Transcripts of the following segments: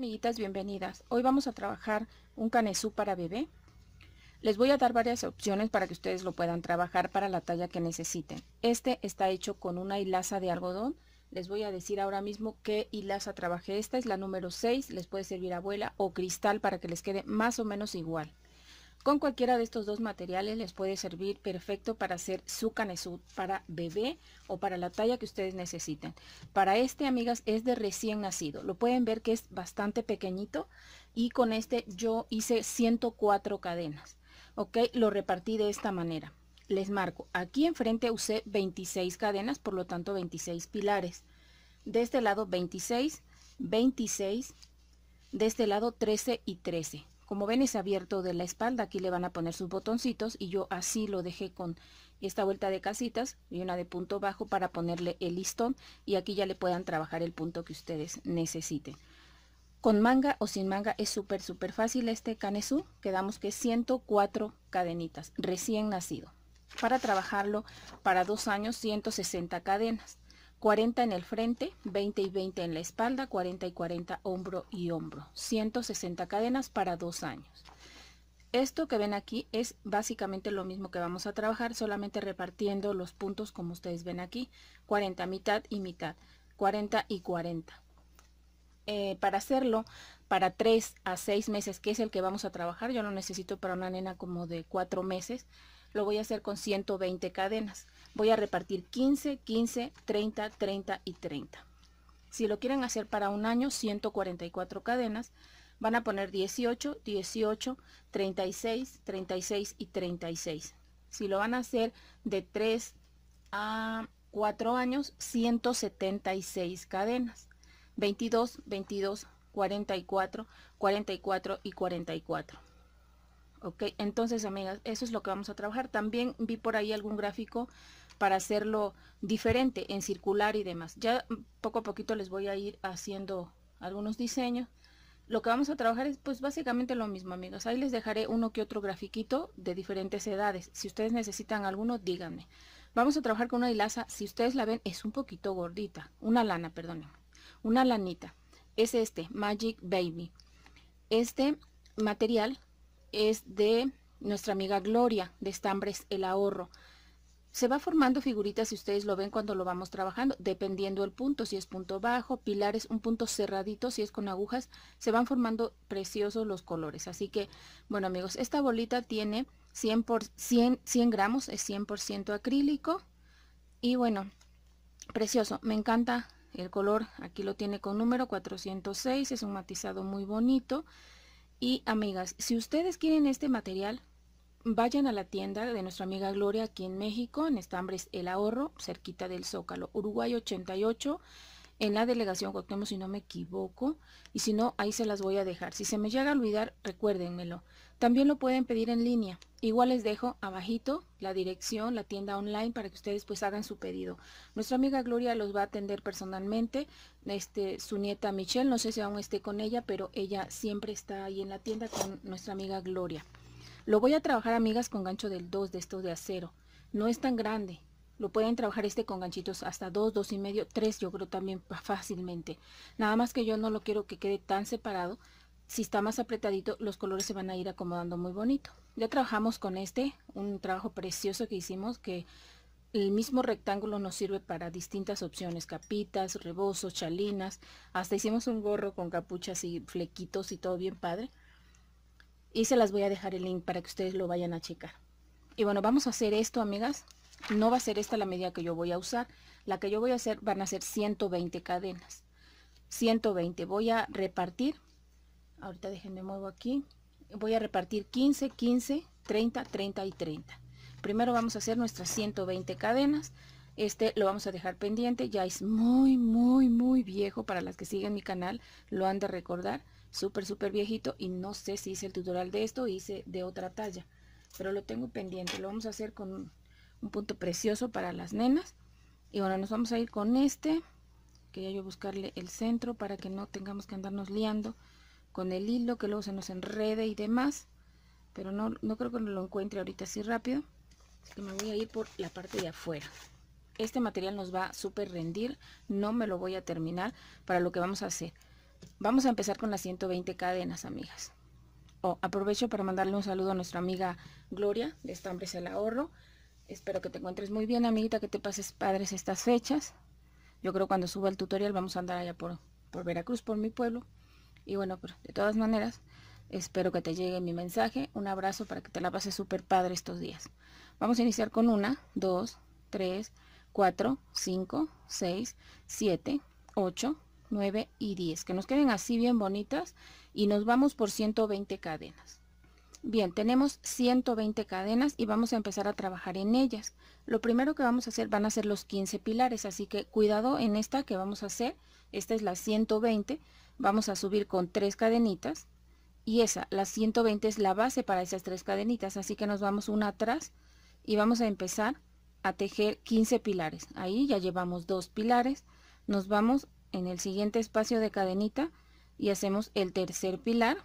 amiguitas, bienvenidas. Hoy vamos a trabajar un canesú para bebé. Les voy a dar varias opciones para que ustedes lo puedan trabajar para la talla que necesiten. Este está hecho con una hilaza de algodón. Les voy a decir ahora mismo qué hilaza trabajé. Esta es la número 6, les puede servir abuela o cristal para que les quede más o menos igual. Con cualquiera de estos dos materiales les puede servir perfecto para hacer su canesú para bebé o para la talla que ustedes necesiten. Para este, amigas, es de recién nacido. Lo pueden ver que es bastante pequeñito y con este yo hice 104 cadenas. Ok, lo repartí de esta manera. Les marco, aquí enfrente usé 26 cadenas, por lo tanto 26 pilares. De este lado 26, 26, de este lado 13 y 13. Como ven es abierto de la espalda, aquí le van a poner sus botoncitos y yo así lo dejé con esta vuelta de casitas y una de punto bajo para ponerle el listón y aquí ya le puedan trabajar el punto que ustedes necesiten. Con manga o sin manga es súper súper fácil este canesú, quedamos que 104 cadenitas, recién nacido. Para trabajarlo para dos años 160 cadenas. 40 en el frente, 20 y 20 en la espalda, 40 y 40 hombro y hombro, 160 cadenas para dos años. Esto que ven aquí es básicamente lo mismo que vamos a trabajar, solamente repartiendo los puntos como ustedes ven aquí, 40 mitad y mitad, 40 y 40. Eh, para hacerlo para 3 a 6 meses, que es el que vamos a trabajar, yo lo necesito para una nena como de 4 meses, lo voy a hacer con 120 cadenas. Voy a repartir 15, 15, 30, 30 y 30. Si lo quieren hacer para un año, 144 cadenas, van a poner 18, 18, 36, 36 y 36. Si lo van a hacer de 3 a 4 años, 176 cadenas. 22, 22, 44, 44 y 44. Ok, entonces amigas, eso es lo que vamos a trabajar. También vi por ahí algún gráfico para hacerlo diferente, en circular y demás. Ya mm, poco a poquito les voy a ir haciendo algunos diseños. Lo que vamos a trabajar es pues básicamente lo mismo, amigas. Ahí les dejaré uno que otro grafiquito de diferentes edades. Si ustedes necesitan alguno, díganme. Vamos a trabajar con una hilaza, si ustedes la ven, es un poquito gordita. Una lana, perdón. Una lanita. Es este, Magic Baby. Este material es de nuestra amiga Gloria, de Estambres El Ahorro. Se va formando figuritas, si ustedes lo ven cuando lo vamos trabajando, dependiendo el punto, si es punto bajo, pilares, un punto cerradito, si es con agujas, se van formando preciosos los colores. Así que, bueno amigos, esta bolita tiene 100, por 100, 100 gramos, es 100% acrílico. Y bueno, precioso, me encanta el color, aquí lo tiene con número 406, es un matizado muy bonito. Y amigas, si ustedes quieren este material, vayan a la tienda de nuestra amiga Gloria aquí en México, en Estambres El Ahorro, cerquita del Zócalo, Uruguay 88 en la delegación Cuauhtémoc, si no me equivoco, y si no, ahí se las voy a dejar. Si se me llega a olvidar, recuérdenmelo. También lo pueden pedir en línea. Igual les dejo abajito la dirección, la tienda online para que ustedes pues hagan su pedido. Nuestra amiga Gloria los va a atender personalmente. Este, su nieta Michelle, no sé si aún esté con ella, pero ella siempre está ahí en la tienda con nuestra amiga Gloria. Lo voy a trabajar, amigas, con gancho del 2 de estos de acero. No es tan grande, lo pueden trabajar este con ganchitos hasta 2, dos y medio, 3 yo creo también fácilmente. Nada más que yo no lo quiero que quede tan separado. Si está más apretadito, los colores se van a ir acomodando muy bonito. Ya trabajamos con este, un trabajo precioso que hicimos que el mismo rectángulo nos sirve para distintas opciones, capitas, rebozos, chalinas. Hasta hicimos un gorro con capuchas y flequitos y todo bien padre. Y se las voy a dejar el link para que ustedes lo vayan a checar. Y bueno, vamos a hacer esto, amigas no va a ser esta la medida que yo voy a usar. La que yo voy a hacer van a ser 120 cadenas. 120. Voy a repartir, ahorita déjenme muevo aquí, voy a repartir 15, 15, 30, 30 y 30. Primero vamos a hacer nuestras 120 cadenas. Este lo vamos a dejar pendiente, ya es muy, muy, muy viejo para las que siguen mi canal, lo han de recordar, súper, súper viejito y no sé si hice el tutorial de esto o hice de otra talla, pero lo tengo pendiente, lo vamos a hacer con un punto precioso para las nenas. Y bueno, nos vamos a ir con este, ya yo buscarle el centro para que no tengamos que andarnos liando con el hilo, que luego se nos enrede y demás. Pero no, no creo que lo encuentre ahorita así rápido, así que me voy a ir por la parte de afuera. Este material nos va a súper rendir, no me lo voy a terminar para lo que vamos a hacer. Vamos a empezar con las 120 cadenas, amigas. o oh, aprovecho para mandarle un saludo a nuestra amiga Gloria de Estambres el Ahorro, Espero que te encuentres muy bien, amiguita, que te pases padres estas fechas. Yo creo cuando suba el tutorial vamos a andar allá por, por Veracruz, por mi pueblo. Y bueno, pero pues, de todas maneras, espero que te llegue mi mensaje. Un abrazo para que te la pases súper padre estos días. Vamos a iniciar con una, dos, tres, cuatro, cinco, seis, siete, ocho, 9 y 10, que nos queden así bien bonitas y nos vamos por 120 cadenas. Bien, tenemos 120 cadenas y vamos a empezar a trabajar en ellas. Lo primero que vamos a hacer van a ser los 15 pilares, así que cuidado en esta que vamos a hacer. Esta es la 120, vamos a subir con tres cadenitas y esa, la 120 es la base para esas tres cadenitas, así que nos vamos una atrás y vamos a empezar a tejer 15 pilares. Ahí ya llevamos dos pilares, nos vamos en el siguiente espacio de cadenita y hacemos el tercer pilar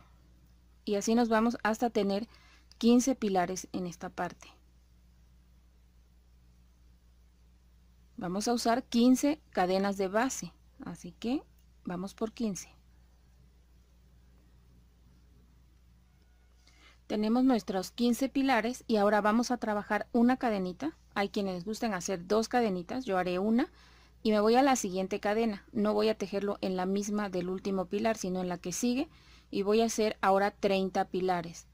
y así nos vamos hasta tener 15 pilares en esta parte. Vamos a usar 15 cadenas de base, así que vamos por 15. Tenemos nuestros 15 pilares y ahora vamos a trabajar una cadenita. Hay quienes gusten hacer dos cadenitas, yo haré una y me voy a la siguiente cadena. No voy a tejerlo en la misma del último pilar, sino en la que sigue y voy a hacer ahora 30 pilares.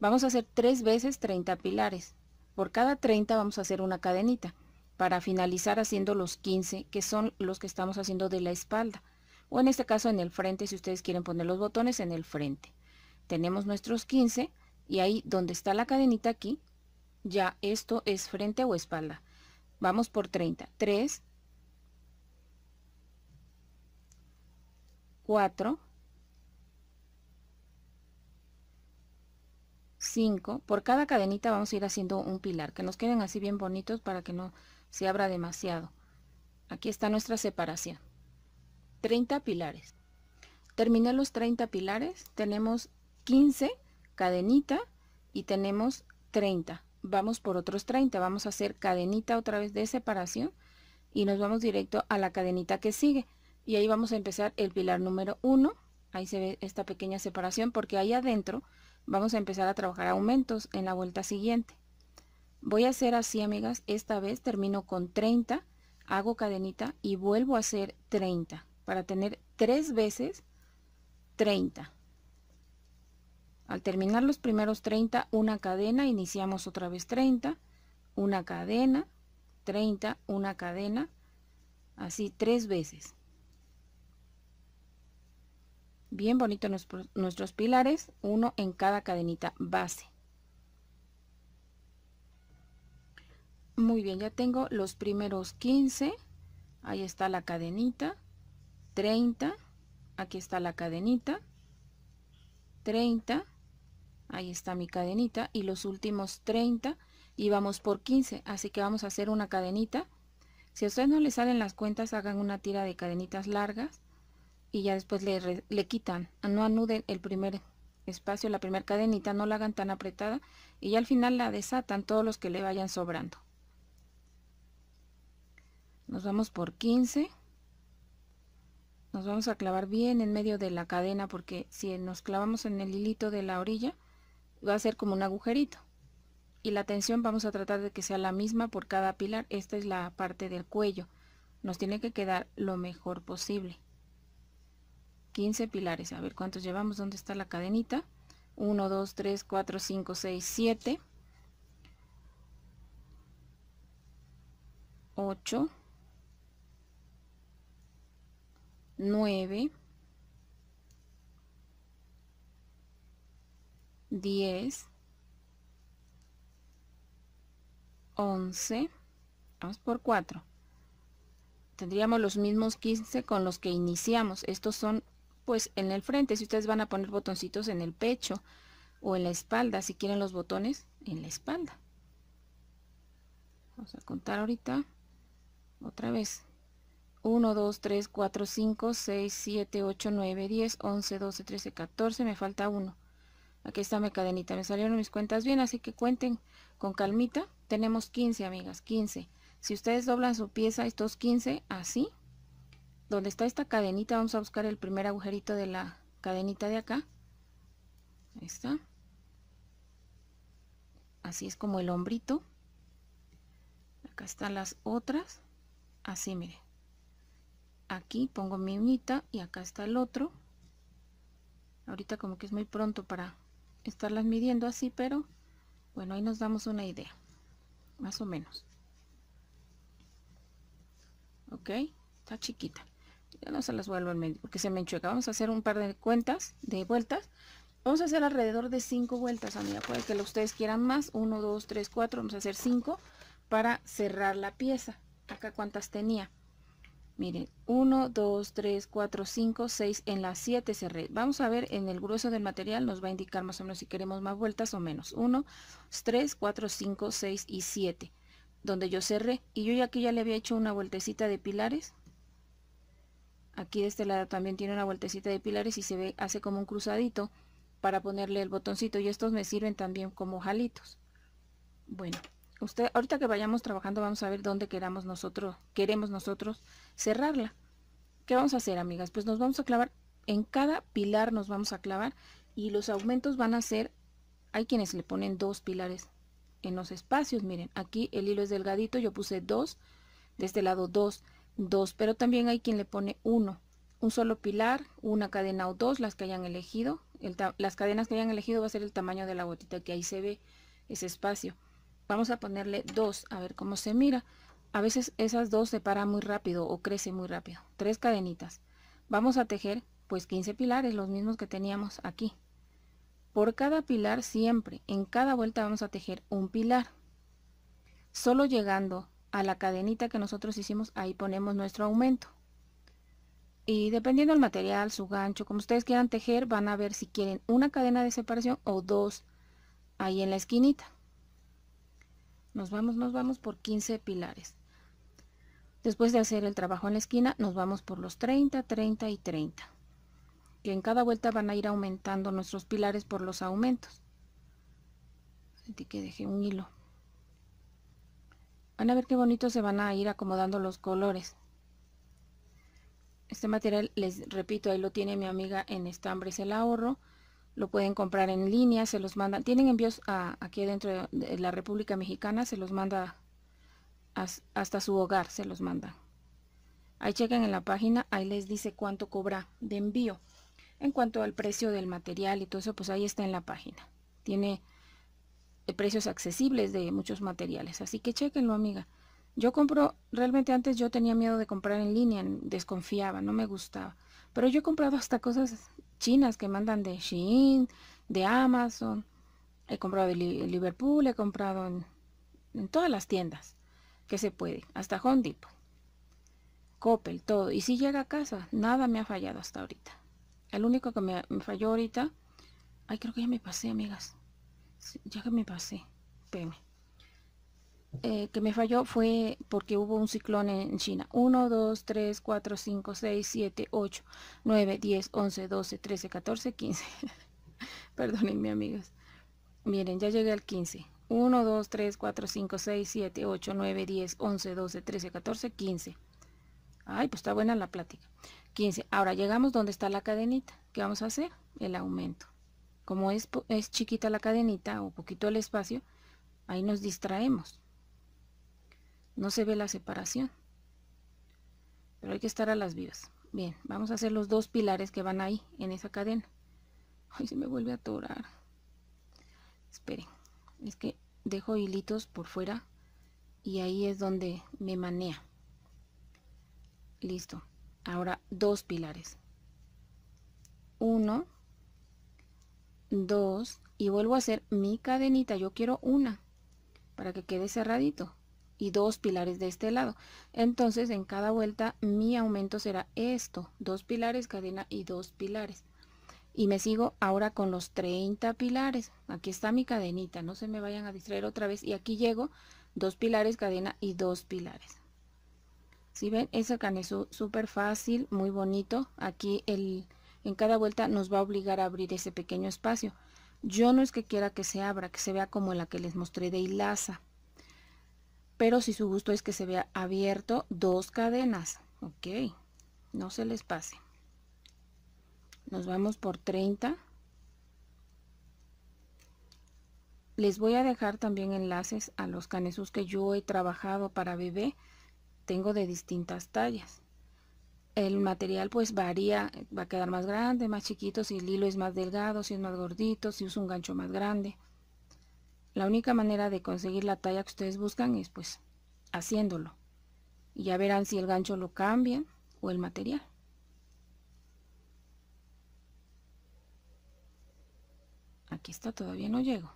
Vamos a hacer tres veces 30 pilares. Por cada 30 vamos a hacer una cadenita para finalizar haciendo los 15 que son los que estamos haciendo de la espalda o en este caso en el frente si ustedes quieren poner los botones en el frente. Tenemos nuestros 15 y ahí donde está la cadenita aquí ya esto es frente o espalda. Vamos por 30. 3, 4, 5. Por cada cadenita vamos a ir haciendo un pilar, que nos queden así bien bonitos para que no se abra demasiado. Aquí está nuestra separación. 30 pilares. Terminé los 30 pilares, tenemos 15 cadenita y tenemos 30. Vamos por otros 30, vamos a hacer cadenita otra vez de separación y nos vamos directo a la cadenita que sigue. Y ahí vamos a empezar el pilar número 1, ahí se ve esta pequeña separación porque ahí adentro vamos a empezar a trabajar aumentos en la vuelta siguiente. Voy a hacer así, amigas, esta vez termino con 30, hago cadenita y vuelvo a hacer 30 para tener tres veces 30. Al terminar los primeros 30, una cadena, iniciamos otra vez 30, una cadena, 30, una cadena, así tres veces bien bonito nuestros pilares, uno en cada cadenita base. Muy bien, ya tengo los primeros 15, ahí está la cadenita, 30, aquí está la cadenita, 30, ahí está mi cadenita y los últimos 30 y vamos por 15, así que vamos a hacer una cadenita. Si a ustedes no les salen las cuentas, hagan una tira de cadenitas largas y ya después le, quitan, no anuden el primer espacio, la primera cadenita, no la hagan tan apretada y ya al final la desatan todos los que le vayan sobrando. Nos vamos por 15. Nos vamos a clavar bien en medio de la cadena porque si nos clavamos en el hilito de la orilla va a ser como un agujerito. Y la tensión vamos a tratar de que sea la misma por cada pilar. Esta es la parte del cuello. Nos tiene que quedar lo mejor posible. 15 pilares. A ver cuántos llevamos, dónde está la cadenita. 1, 2, 3, 4, 5, 6, 7, 8, 9, 10, 11, vamos por 4. Tendríamos los mismos 15 con los que iniciamos. Estos son pues en el frente. Si ustedes van a poner botoncitos en el pecho o en la espalda, si quieren los botones, en la espalda. Vamos a contar ahorita otra vez. 1, 2, 3, 4, 5, 6, 7, 8, 9, 10, 11, 12, 13, 14, me falta uno. Aquí está mi cadenita, me salieron mis cuentas bien, así que cuenten con calmita. Tenemos 15, amigas, 15. Si ustedes doblan su pieza, estos 15, así, donde está esta cadenita vamos a buscar el primer agujerito de la cadenita de acá ahí está así es como el hombrito acá están las otras así mire aquí pongo mi uñita y acá está el otro ahorita como que es muy pronto para estarlas midiendo así pero bueno ahí nos damos una idea más o menos ok está chiquita ya no se las vuelvo al medio porque se me enchueca vamos a hacer un par de cuentas de vueltas vamos a hacer alrededor de 5 vueltas amiga puede que ustedes quieran más 1 2 3 4 vamos a hacer 5 para cerrar la pieza acá cuántas tenía miren 1 2 3 4 5 6 en las 7 cerré vamos a ver en el grueso del material nos va a indicar más o menos si queremos más vueltas o menos 1 3 4 5 6 y 7 donde yo cerré y yo ya aquí ya le había hecho una vueltecita de pilares aquí de este lado también tiene una vueltecita de pilares y se ve, hace como un cruzadito para ponerle el botoncito y estos me sirven también como jalitos. Bueno, usted ahorita que vayamos trabajando vamos a ver dónde queramos nosotros, queremos nosotros cerrarla. ¿Qué vamos a hacer, amigas? Pues nos vamos a clavar en cada pilar nos vamos a clavar y los aumentos van a ser hay quienes le ponen dos pilares en los espacios, miren, aquí el hilo es delgadito, yo puse dos, de este lado dos dos, pero también hay quien le pone uno, Un solo pilar, una cadena o dos, las que hayan elegido. las cadenas que hayan elegido va a ser el tamaño de la gotita que ahí se ve, ese espacio. Vamos a ponerle dos, a ver cómo se mira. A veces esas dos se paran muy rápido o crece muy rápido. Tres cadenitas. Vamos a tejer pues 15 pilares, los mismos que teníamos aquí. Por cada pilar siempre, en cada vuelta vamos a tejer un pilar. Solo llegando a la cadenita que nosotros hicimos, ahí ponemos nuestro aumento. Y dependiendo del material, su gancho, como ustedes quieran tejer, van a ver si quieren una cadena de separación o dos ahí en la esquinita. Nos vamos, nos vamos por 15 pilares. Después de hacer el trabajo en la esquina, nos vamos por los 30, 30 y 30. Que en cada vuelta van a ir aumentando nuestros pilares por los aumentos. Así que dejé un hilo Van a ver qué bonito se van a ir acomodando los colores. Este material, les repito, ahí lo tiene mi amiga en Estambres El Ahorro. Lo pueden comprar en línea, se los mandan. Tienen envíos a, aquí dentro de la República Mexicana, se los manda hasta su hogar, se los mandan. Ahí chequen en la página, ahí les dice cuánto cobra de envío. En cuanto al precio del material y todo eso, pues ahí está en la página. Tiene precios accesibles de muchos materiales. Así que chequenlo, amiga. Yo compro, realmente antes yo tenía miedo de comprar en línea, desconfiaba, no me gustaba. Pero yo he comprado hasta cosas chinas que mandan de Shein, de Amazon, he comprado de Liverpool, he comprado en, todas las tiendas que se puede, hasta Home Depot, Coppel, todo. Y si llega a casa, nada me ha fallado hasta ahorita. El único que me, me falló ahorita, ay creo que ya me pasé amigas, ya que me pasé, eh, que me falló fue porque hubo un ciclón en China. 1, 2, 3, 4, 5, 6, 7, 8, 9, 10, 11, 12, 13, 14, 15. Perdónenme, amigos. Miren, ya llegué al 15. 1, 2, 3, 4, 5, 6, 7, 8, 9, 10, 11, 12, 13, 14, 15. Ay, pues está buena la plática. 15. Ahora llegamos donde está la cadenita. ¿Qué vamos a hacer? El aumento. Como es, chiquita la cadenita o poquito el espacio, ahí nos distraemos. No se ve la separación. Pero hay que estar a las vivas. Bien, vamos a hacer los dos pilares que van ahí, en esa cadena. Ay, se me vuelve a atorar. Esperen, es que dejo hilitos por fuera y ahí es donde me manea. Listo. Ahora dos pilares. Uno 2 y vuelvo a hacer mi cadenita. Yo quiero una para que quede cerradito y dos pilares de este lado. Entonces en cada vuelta mi aumento será esto, dos pilares, cadena y dos pilares. Y me sigo ahora con los 30 pilares. Aquí está mi cadenita, no se me vayan a distraer otra vez. Y aquí llego, dos pilares, cadena y dos pilares. Si ven, ese canesú súper fácil, muy bonito. Aquí el, en cada vuelta nos va a obligar a abrir ese pequeño espacio. Yo no es que quiera que se abra, que se vea como la que les mostré de hilaza, pero si su gusto es que se vea abierto, dos cadenas, ok, no se les pase. Nos vamos por 30. Les voy a dejar también enlaces a los canesús que yo he trabajado para bebé, tengo de distintas tallas el material pues varía, va a quedar más grande, más chiquito, si el hilo es más delgado, si es más gordito, si usa un gancho más grande. La única manera de conseguir la talla que ustedes buscan es pues haciéndolo. Y ya verán si el gancho lo cambian o el material. Aquí está, todavía no llego.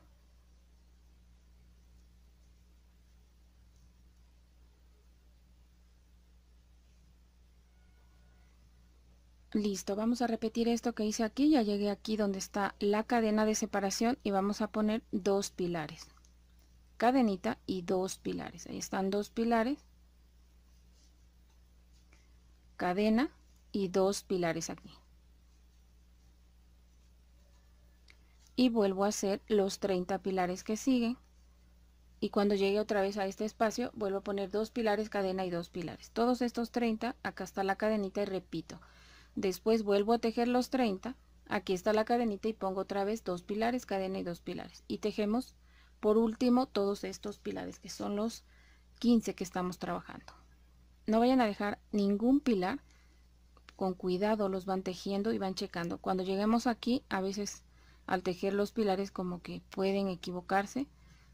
Listo, vamos a repetir esto que hice aquí, ya llegué aquí donde está la cadena de separación y vamos a poner dos pilares. Cadenita y dos pilares, ahí están dos pilares. Cadena y dos pilares aquí. Y vuelvo a hacer los 30 pilares que siguen. Y cuando llegue otra vez a este espacio, vuelvo a poner dos pilares, cadena y dos pilares. Todos estos 30, acá está la cadenita y repito después vuelvo a tejer los 30, aquí está la cadenita y pongo otra vez dos pilares, cadena y dos pilares. Y tejemos por último todos estos pilares que son los 15 que estamos trabajando. No vayan a dejar ningún pilar, con cuidado los van tejiendo y van checando. Cuando lleguemos aquí a veces al tejer los pilares como que pueden equivocarse,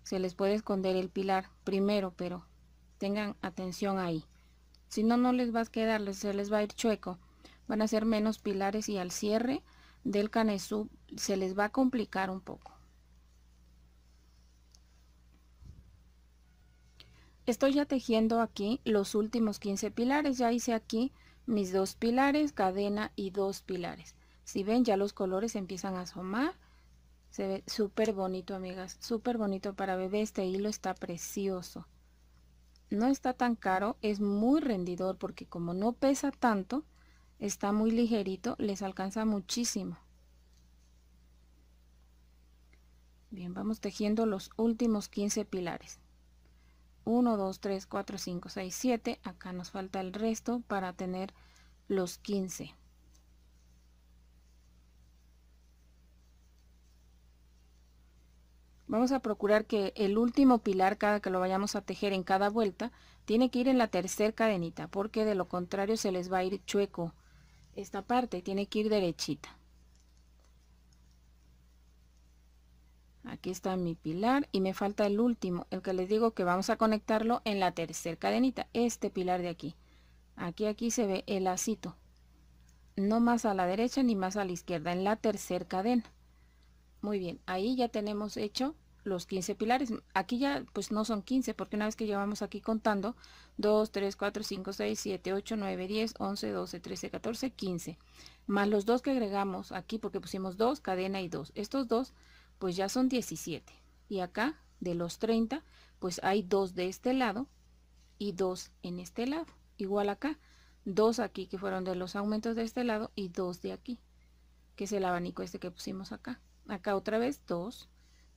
se les puede esconder el pilar primero, pero tengan atención ahí. Si no, no les va a quedar, se les va a ir chueco van a ser menos pilares y al cierre del canesú se les va a complicar un poco. Estoy ya tejiendo aquí los últimos 15 pilares, ya hice aquí mis dos pilares, cadena y dos pilares. Si ven ya los colores empiezan a asomar, se ve súper bonito amigas, súper bonito para bebé, este hilo está precioso. No está tan caro, es muy rendidor porque como no pesa tanto, está muy ligerito, les alcanza muchísimo. Bien, vamos tejiendo los últimos 15 pilares. 1, 2, 3, 4, 5, 6, 7. Acá nos falta el resto para tener los 15. Vamos a procurar que el último pilar, cada que lo vayamos a tejer en cada vuelta, tiene que ir en la tercer cadenita, porque de lo contrario se les va a ir chueco esta parte, tiene que ir derechita. Aquí está mi pilar y me falta el último, el que les digo que vamos a conectarlo en la tercera cadenita, este pilar de aquí. Aquí, aquí se ve el lacito, no más a la derecha ni más a la izquierda, en la tercera cadena. Muy bien, ahí ya tenemos hecho los 15 pilares. Aquí ya pues no son 15 porque una vez que llevamos aquí contando 2, 3, 4, 5, 6, 7, 8, 9, 10, 11, 12, 13, 14, 15. Más los dos que agregamos aquí porque pusimos 2, cadena y 2. Estos dos pues ya son 17. Y acá de los 30 pues hay 2 de este lado y 2 en este lado. Igual acá, 2 aquí que fueron de los aumentos de este lado y 2 de aquí, que es el abanico este que pusimos acá. Acá otra vez 2,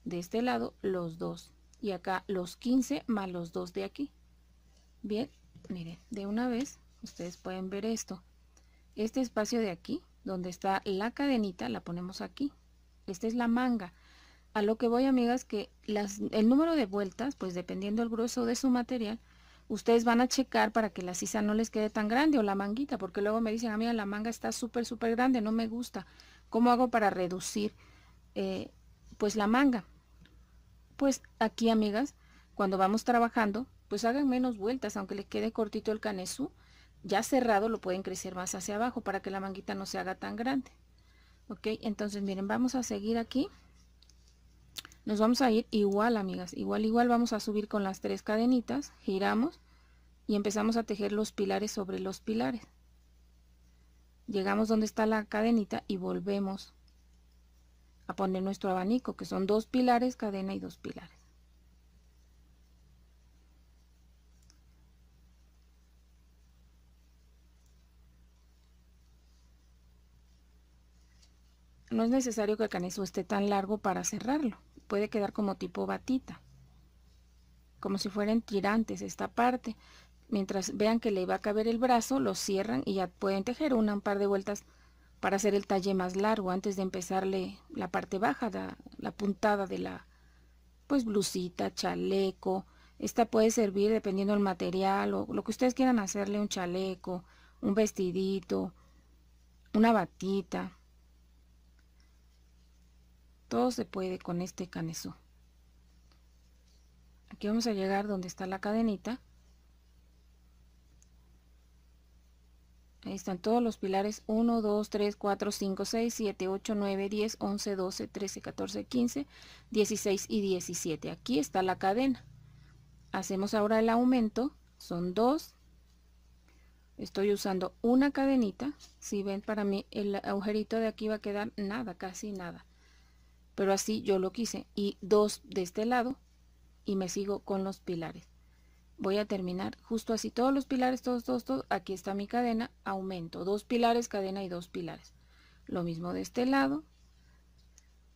de este lado los dos y acá los 15 más los dos de aquí bien miren de una vez ustedes pueden ver esto este espacio de aquí donde está la cadenita la ponemos aquí esta es la manga a lo que voy amigas que las, el número de vueltas pues dependiendo el grueso de su material ustedes van a checar para que la sisa no les quede tan grande o la manguita porque luego me dicen amiga ah, la manga está súper súper grande no me gusta ¿cómo hago para reducir eh, pues la manga? pues aquí, amigas, cuando vamos trabajando, pues hagan menos vueltas, aunque les quede cortito el canesú, ya cerrado lo pueden crecer más hacia abajo para que la manguita no se haga tan grande. Ok, entonces miren, vamos a seguir aquí. Nos vamos a ir igual, amigas, igual, igual vamos a subir con las tres cadenitas, giramos y empezamos a tejer los pilares sobre los pilares. Llegamos donde está la cadenita y volvemos a poner nuestro abanico, que son dos pilares, cadena y dos pilares. No es necesario que el canizo esté tan largo para cerrarlo, puede quedar como tipo batita, como si fueran tirantes esta parte. Mientras vean que le va a caber el brazo, lo cierran y ya pueden tejer una, un par de vueltas para hacer el talle más largo antes de empezarle la parte baja, la, puntada de la pues blusita, chaleco. Esta puede servir dependiendo del material o lo que ustedes quieran hacerle, un chaleco, un vestidito, una batita. Todo se puede con este canesú. Aquí vamos a llegar donde está la cadenita Ahí están todos los pilares 1, 2, 3, 4, 5, 6, 7, 8, 9, 10, 11, 12, 13, 14, 15, 16 y 17. Aquí está la cadena. Hacemos ahora el aumento. Son 2. Estoy usando una cadenita. Si ven, para mí el agujerito de aquí va a quedar nada, casi nada. Pero así yo lo quise. Y dos de este lado. Y me sigo con los pilares voy a terminar justo así todos los pilares todos todos todos aquí está mi cadena aumento dos pilares cadena y dos pilares lo mismo de este lado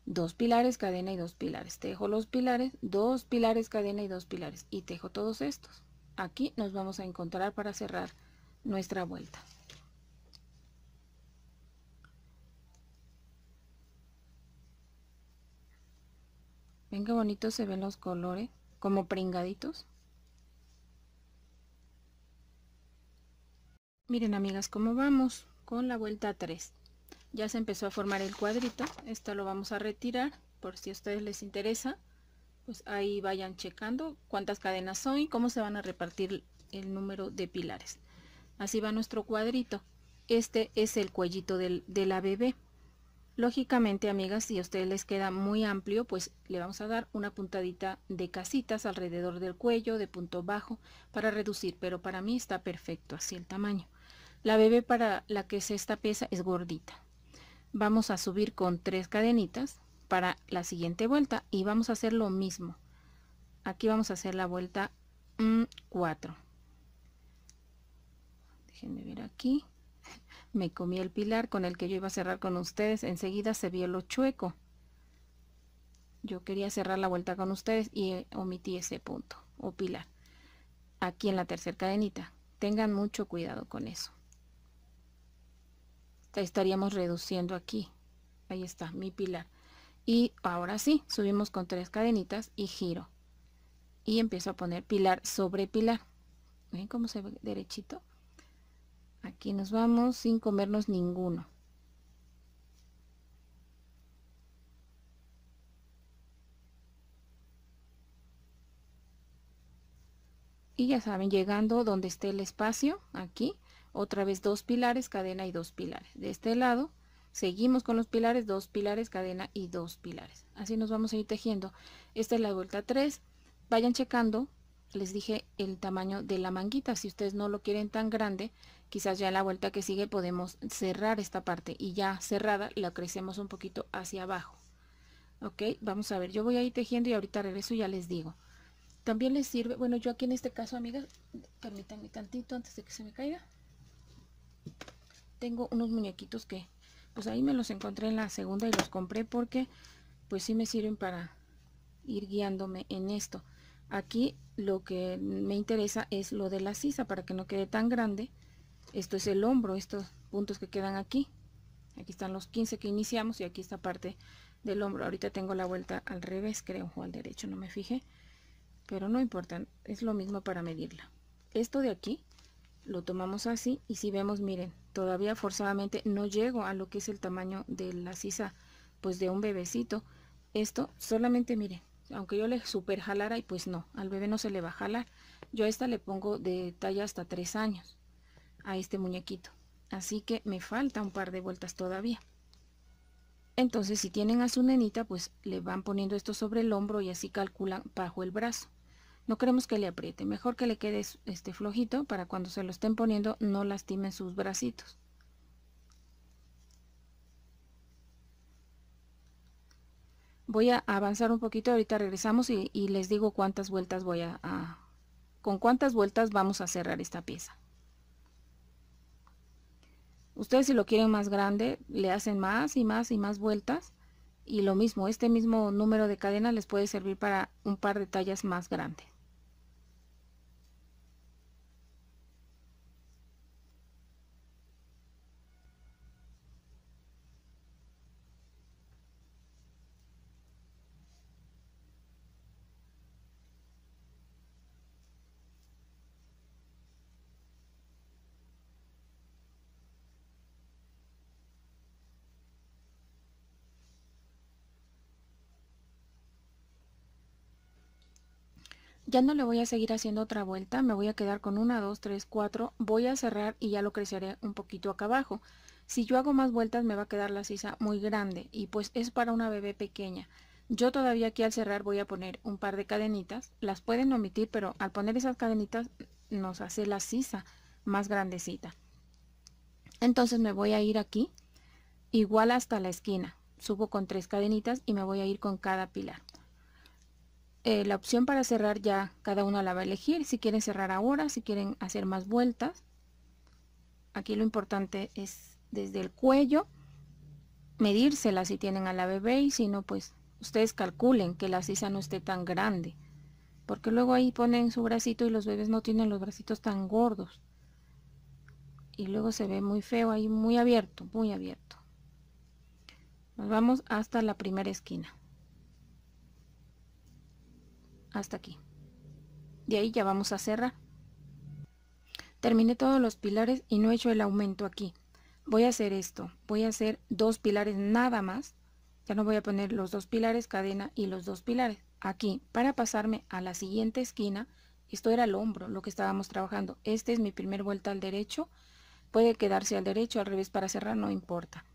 dos pilares cadena y dos pilares tejo los pilares dos pilares cadena y dos pilares y tejo todos estos aquí nos vamos a encontrar para cerrar nuestra vuelta ven qué bonito se ven los colores como pringaditos Miren amigas cómo vamos con la vuelta 3. Ya se empezó a formar el cuadrito, esto lo vamos a retirar por si a ustedes les interesa, pues ahí vayan checando cuántas cadenas son y cómo se van a repartir el número de pilares. Así va nuestro cuadrito. Este es el cuellito del, de la bebé. Lógicamente, amigas, si a ustedes les queda muy amplio, pues le vamos a dar una puntadita de casitas alrededor del cuello, de punto bajo, para reducir, pero para mí está perfecto así el tamaño. La bebé para la que es esta pieza es gordita. Vamos a subir con tres cadenitas para la siguiente vuelta y vamos a hacer lo mismo. Aquí vamos a hacer la vuelta 4. Mm, Déjenme ver aquí. Me comí el pilar con el que yo iba a cerrar con ustedes. Enseguida se vio lo chueco. Yo quería cerrar la vuelta con ustedes y eh, omití ese punto o pilar. Aquí en la tercera cadenita. Tengan mucho cuidado con eso estaríamos reduciendo aquí. Ahí está, mi pilar. Y ahora sí, subimos con tres cadenitas y giro. Y empiezo a poner pilar sobre pilar. ¿Ven cómo se ve derechito? Aquí nos vamos sin comernos ninguno. Y ya saben, llegando donde esté el espacio, aquí, otra vez dos pilares, cadena y dos pilares. De este lado seguimos con los pilares, dos pilares, cadena y dos pilares. Así nos vamos a ir tejiendo. Esta es la vuelta 3. Vayan checando, les dije el tamaño de la manguita. Si ustedes no lo quieren tan grande, quizás ya en la vuelta que sigue podemos cerrar esta parte y ya cerrada la crecemos un poquito hacia abajo. Ok, vamos a ver, yo voy a ir tejiendo y ahorita regreso y ya les digo. También les sirve, bueno yo aquí en este caso amigas, permítanme tantito antes de que se me caiga tengo unos muñequitos que pues ahí me los encontré en la segunda y los compré porque pues sí me sirven para ir guiándome en esto. Aquí lo que me interesa es lo de la sisa para que no quede tan grande. Esto es el hombro, estos puntos que quedan aquí. Aquí están los 15 que iniciamos y aquí esta parte del hombro. Ahorita tengo la vuelta al revés, creo, o al derecho, no me fije, Pero no importa, es lo mismo para medirla. Esto de aquí lo tomamos así y si vemos, miren, todavía forzadamente no llego a lo que es el tamaño de la sisa, pues de un bebecito. Esto solamente, miren, aunque yo le super jalara y pues no, al bebé no se le va a jalar. Yo a esta le pongo de talla hasta 3 años a este muñequito. Así que me falta un par de vueltas todavía. Entonces si tienen a su nenita pues le van poniendo esto sobre el hombro y así calculan bajo el brazo. No queremos que le apriete, mejor que le quede este flojito para cuando se lo estén poniendo no lastimen sus bracitos. Voy a avanzar un poquito, ahorita regresamos y, les digo cuántas vueltas voy a, a... con cuántas vueltas vamos a cerrar esta pieza. Ustedes si lo quieren más grande, le hacen más y más y más vueltas. Y lo mismo, este mismo número de cadenas les puede servir para un par de tallas más grandes. ya no le voy a seguir haciendo otra vuelta, me voy a quedar con 1, 2, 3, 4, voy a cerrar y ya lo creceré un poquito acá abajo. Si yo hago más vueltas me va a quedar la sisa muy grande y pues es para una bebé pequeña. Yo todavía aquí al cerrar voy a poner un par de cadenitas, las pueden omitir pero al poner esas cadenitas mm, nos hace la sisa más grandecita. Entonces me voy a ir aquí, igual hasta la esquina, subo con tres cadenitas y me voy a ir con cada pilar. Eh, la opción para cerrar ya cada uno la va a elegir, si quieren cerrar ahora, si quieren hacer más vueltas. Aquí lo importante es desde el cuello, medírsela si tienen a la bebé y si no, pues ustedes calculen que la sisa no esté tan grande. Porque luego ahí ponen su bracito y los bebés no tienen los bracitos tan gordos. Y luego se ve muy feo ahí, muy abierto, muy abierto. Nos vamos hasta la primera esquina hasta aquí. De ahí ya vamos a cerrar. Terminé todos los pilares y no he hecho el aumento aquí. Voy a hacer esto. Voy a hacer dos pilares nada más. Ya no voy a poner los dos pilares, cadena y los dos pilares. Aquí, para pasarme a la siguiente esquina, esto era el hombro, lo que estábamos trabajando. Este es mi primer vuelta al derecho. Puede quedarse al derecho, al revés para cerrar, no importa.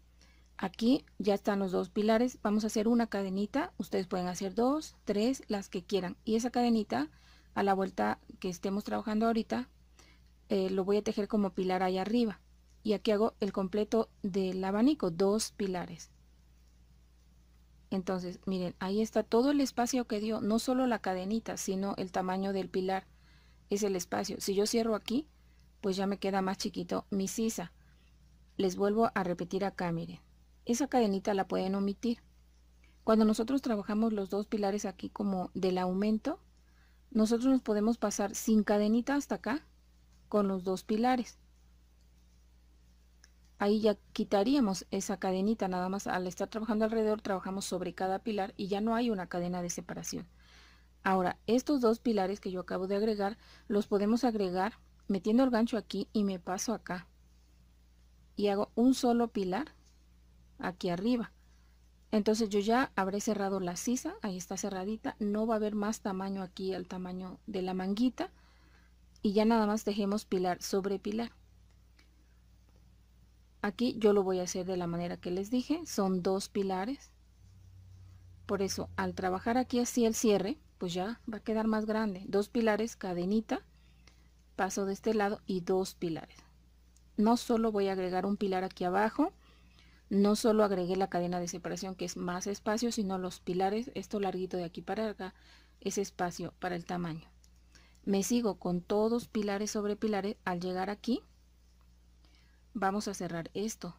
Aquí ya están los dos pilares. Vamos a hacer una cadenita. Ustedes pueden hacer dos, tres, las que quieran. Y esa cadenita, a la vuelta que estemos trabajando ahorita, eh, lo voy a tejer como pilar ahí arriba. Y aquí hago el completo del abanico, dos pilares. Entonces, miren, ahí está todo el espacio que dio, no solo la cadenita, sino el tamaño del pilar. Es el espacio. Si yo cierro aquí, pues ya me queda más chiquito mi sisa. Les vuelvo a repetir acá, miren esa cadenita la pueden omitir. Cuando nosotros trabajamos los dos pilares aquí como del aumento, nosotros nos podemos pasar sin cadenita hasta acá con los dos pilares. Ahí ya quitaríamos esa cadenita, nada más al estar trabajando alrededor trabajamos sobre cada pilar y ya no hay una cadena de separación. Ahora, estos dos pilares que yo acabo de agregar, los podemos agregar metiendo el gancho aquí y me paso acá. Y hago un solo pilar aquí arriba. Entonces yo ya habré cerrado la sisa, ahí está cerradita, no va a haber más tamaño aquí al tamaño de la manguita y ya nada más dejemos pilar sobre pilar. Aquí yo lo voy a hacer de la manera que les dije, son dos pilares. Por eso al trabajar aquí así el cierre, pues ya va a quedar más grande. Dos pilares, cadenita, paso de este lado y dos pilares. No solo voy a agregar un pilar aquí abajo, no solo agregué la cadena de separación que es más espacio, sino los pilares, esto larguito de aquí para acá, es espacio para el tamaño. Me sigo con todos pilares sobre pilares, al llegar aquí vamos a cerrar esto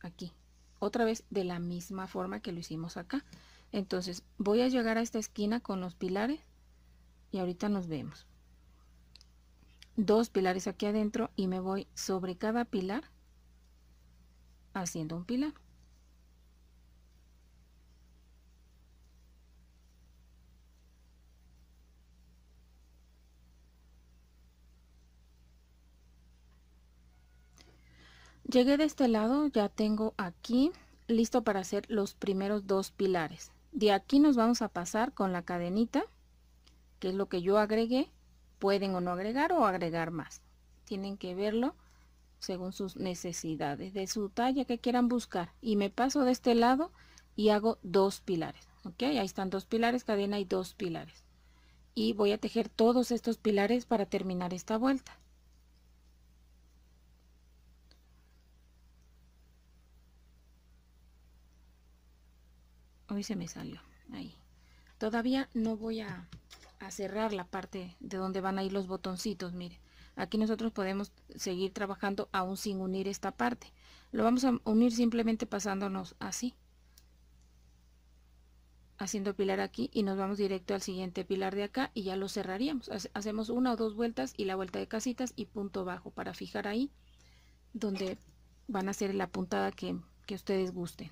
aquí, otra vez de la misma forma que lo hicimos acá. Entonces voy a llegar a esta esquina con los pilares y ahorita nos vemos. Dos pilares aquí adentro y me voy sobre cada pilar haciendo un pilar. Llegué de este lado, ya tengo aquí listo para hacer los primeros dos pilares. De aquí nos vamos a pasar con la cadenita, que es lo que yo agregué. Pueden o no agregar o agregar más. Tienen que verlo según sus necesidades, de su talla que quieran buscar. Y me paso de este lado y hago dos pilares. ¿Ok? Ahí están dos pilares, cadena y dos pilares. Y voy a tejer todos estos pilares para terminar esta vuelta. Hoy se me salió. Ahí. Todavía no voy a, cerrar la parte de donde van a ir los botoncitos, miren Aquí nosotros podemos seguir trabajando aún sin unir esta parte. Lo vamos a unir simplemente pasándonos así. Haciendo pilar aquí y nos vamos directo al siguiente pilar de acá y ya lo cerraríamos. Hacemos una o dos vueltas y la vuelta de casitas y punto bajo para fijar ahí donde van a ser la puntada que, que ustedes gusten.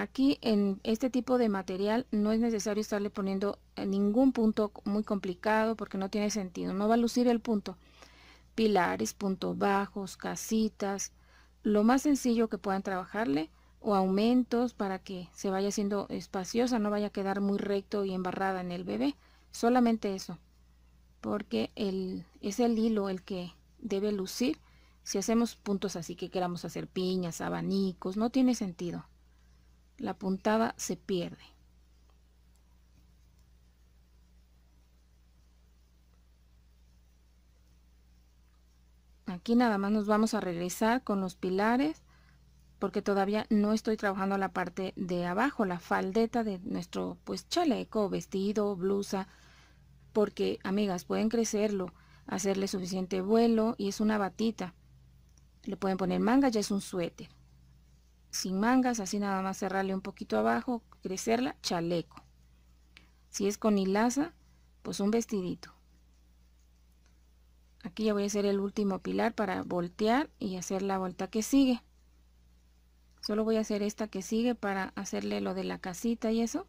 Aquí en este tipo de material no es necesario estarle poniendo eh, ningún punto muy complicado porque no tiene sentido, no va a lucir el punto. Pilares, puntos bajos, casitas, lo más sencillo que puedan trabajarle o aumentos para que se vaya siendo espaciosa, no vaya a quedar muy recto y embarrada en el bebé, solamente eso, porque es el hilo el que debe lucir si hacemos puntos así que queramos hacer piñas, abanicos, no tiene sentido la puntada se pierde. Aquí nada más nos vamos a regresar con los pilares porque todavía no estoy trabajando la parte de abajo, la faldeta de nuestro pues chaleco, vestido, blusa, porque amigas pueden crecerlo, hacerle suficiente vuelo y es una batita. Le pueden poner manga, ya es un suéter sin mangas, así nada más cerrarle un poquito abajo, crecerla, chaleco. Si es con hilaza, pues un vestidito. Aquí ya voy a hacer el último pilar para voltear y hacer la vuelta que sigue. Solo voy a hacer esta que sigue para hacerle lo de la casita y eso.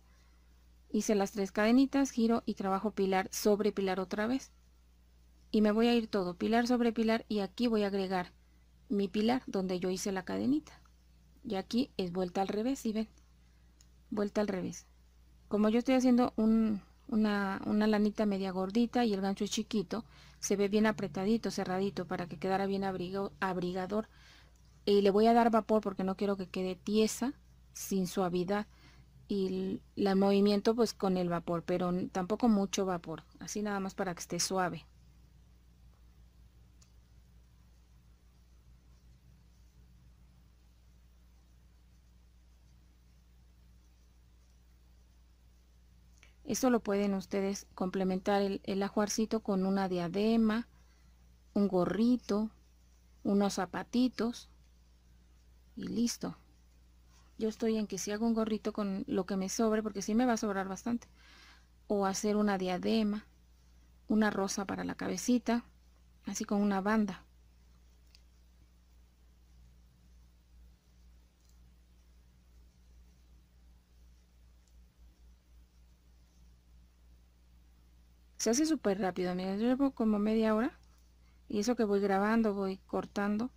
Hice las tres cadenitas, giro y trabajo pilar sobre pilar otra vez. Y me voy a ir todo, pilar sobre pilar y aquí voy a agregar mi pilar donde yo hice la cadenita y aquí es vuelta al revés, y ven? Vuelta al revés. Como yo estoy haciendo una, una, lanita media gordita y el gancho es chiquito, se ve bien apretadito, cerradito, para que quedara bien abrigador. Y le voy a dar vapor porque no quiero que quede tiesa, sin suavidad. Y la el movimiento pues con el vapor, pero tampoco mucho vapor, así nada más para que esté suave. Esto lo pueden ustedes complementar el, ajuarcito con una diadema, un gorrito, unos zapatitos y listo. Yo estoy en que si hago un gorrito con lo que me sobre, porque si me va a sobrar bastante, o hacer una diadema, una rosa para la cabecita, así con una banda. Se hace súper rápido, mira, yo llevo como media hora. Y eso que voy grabando, voy cortando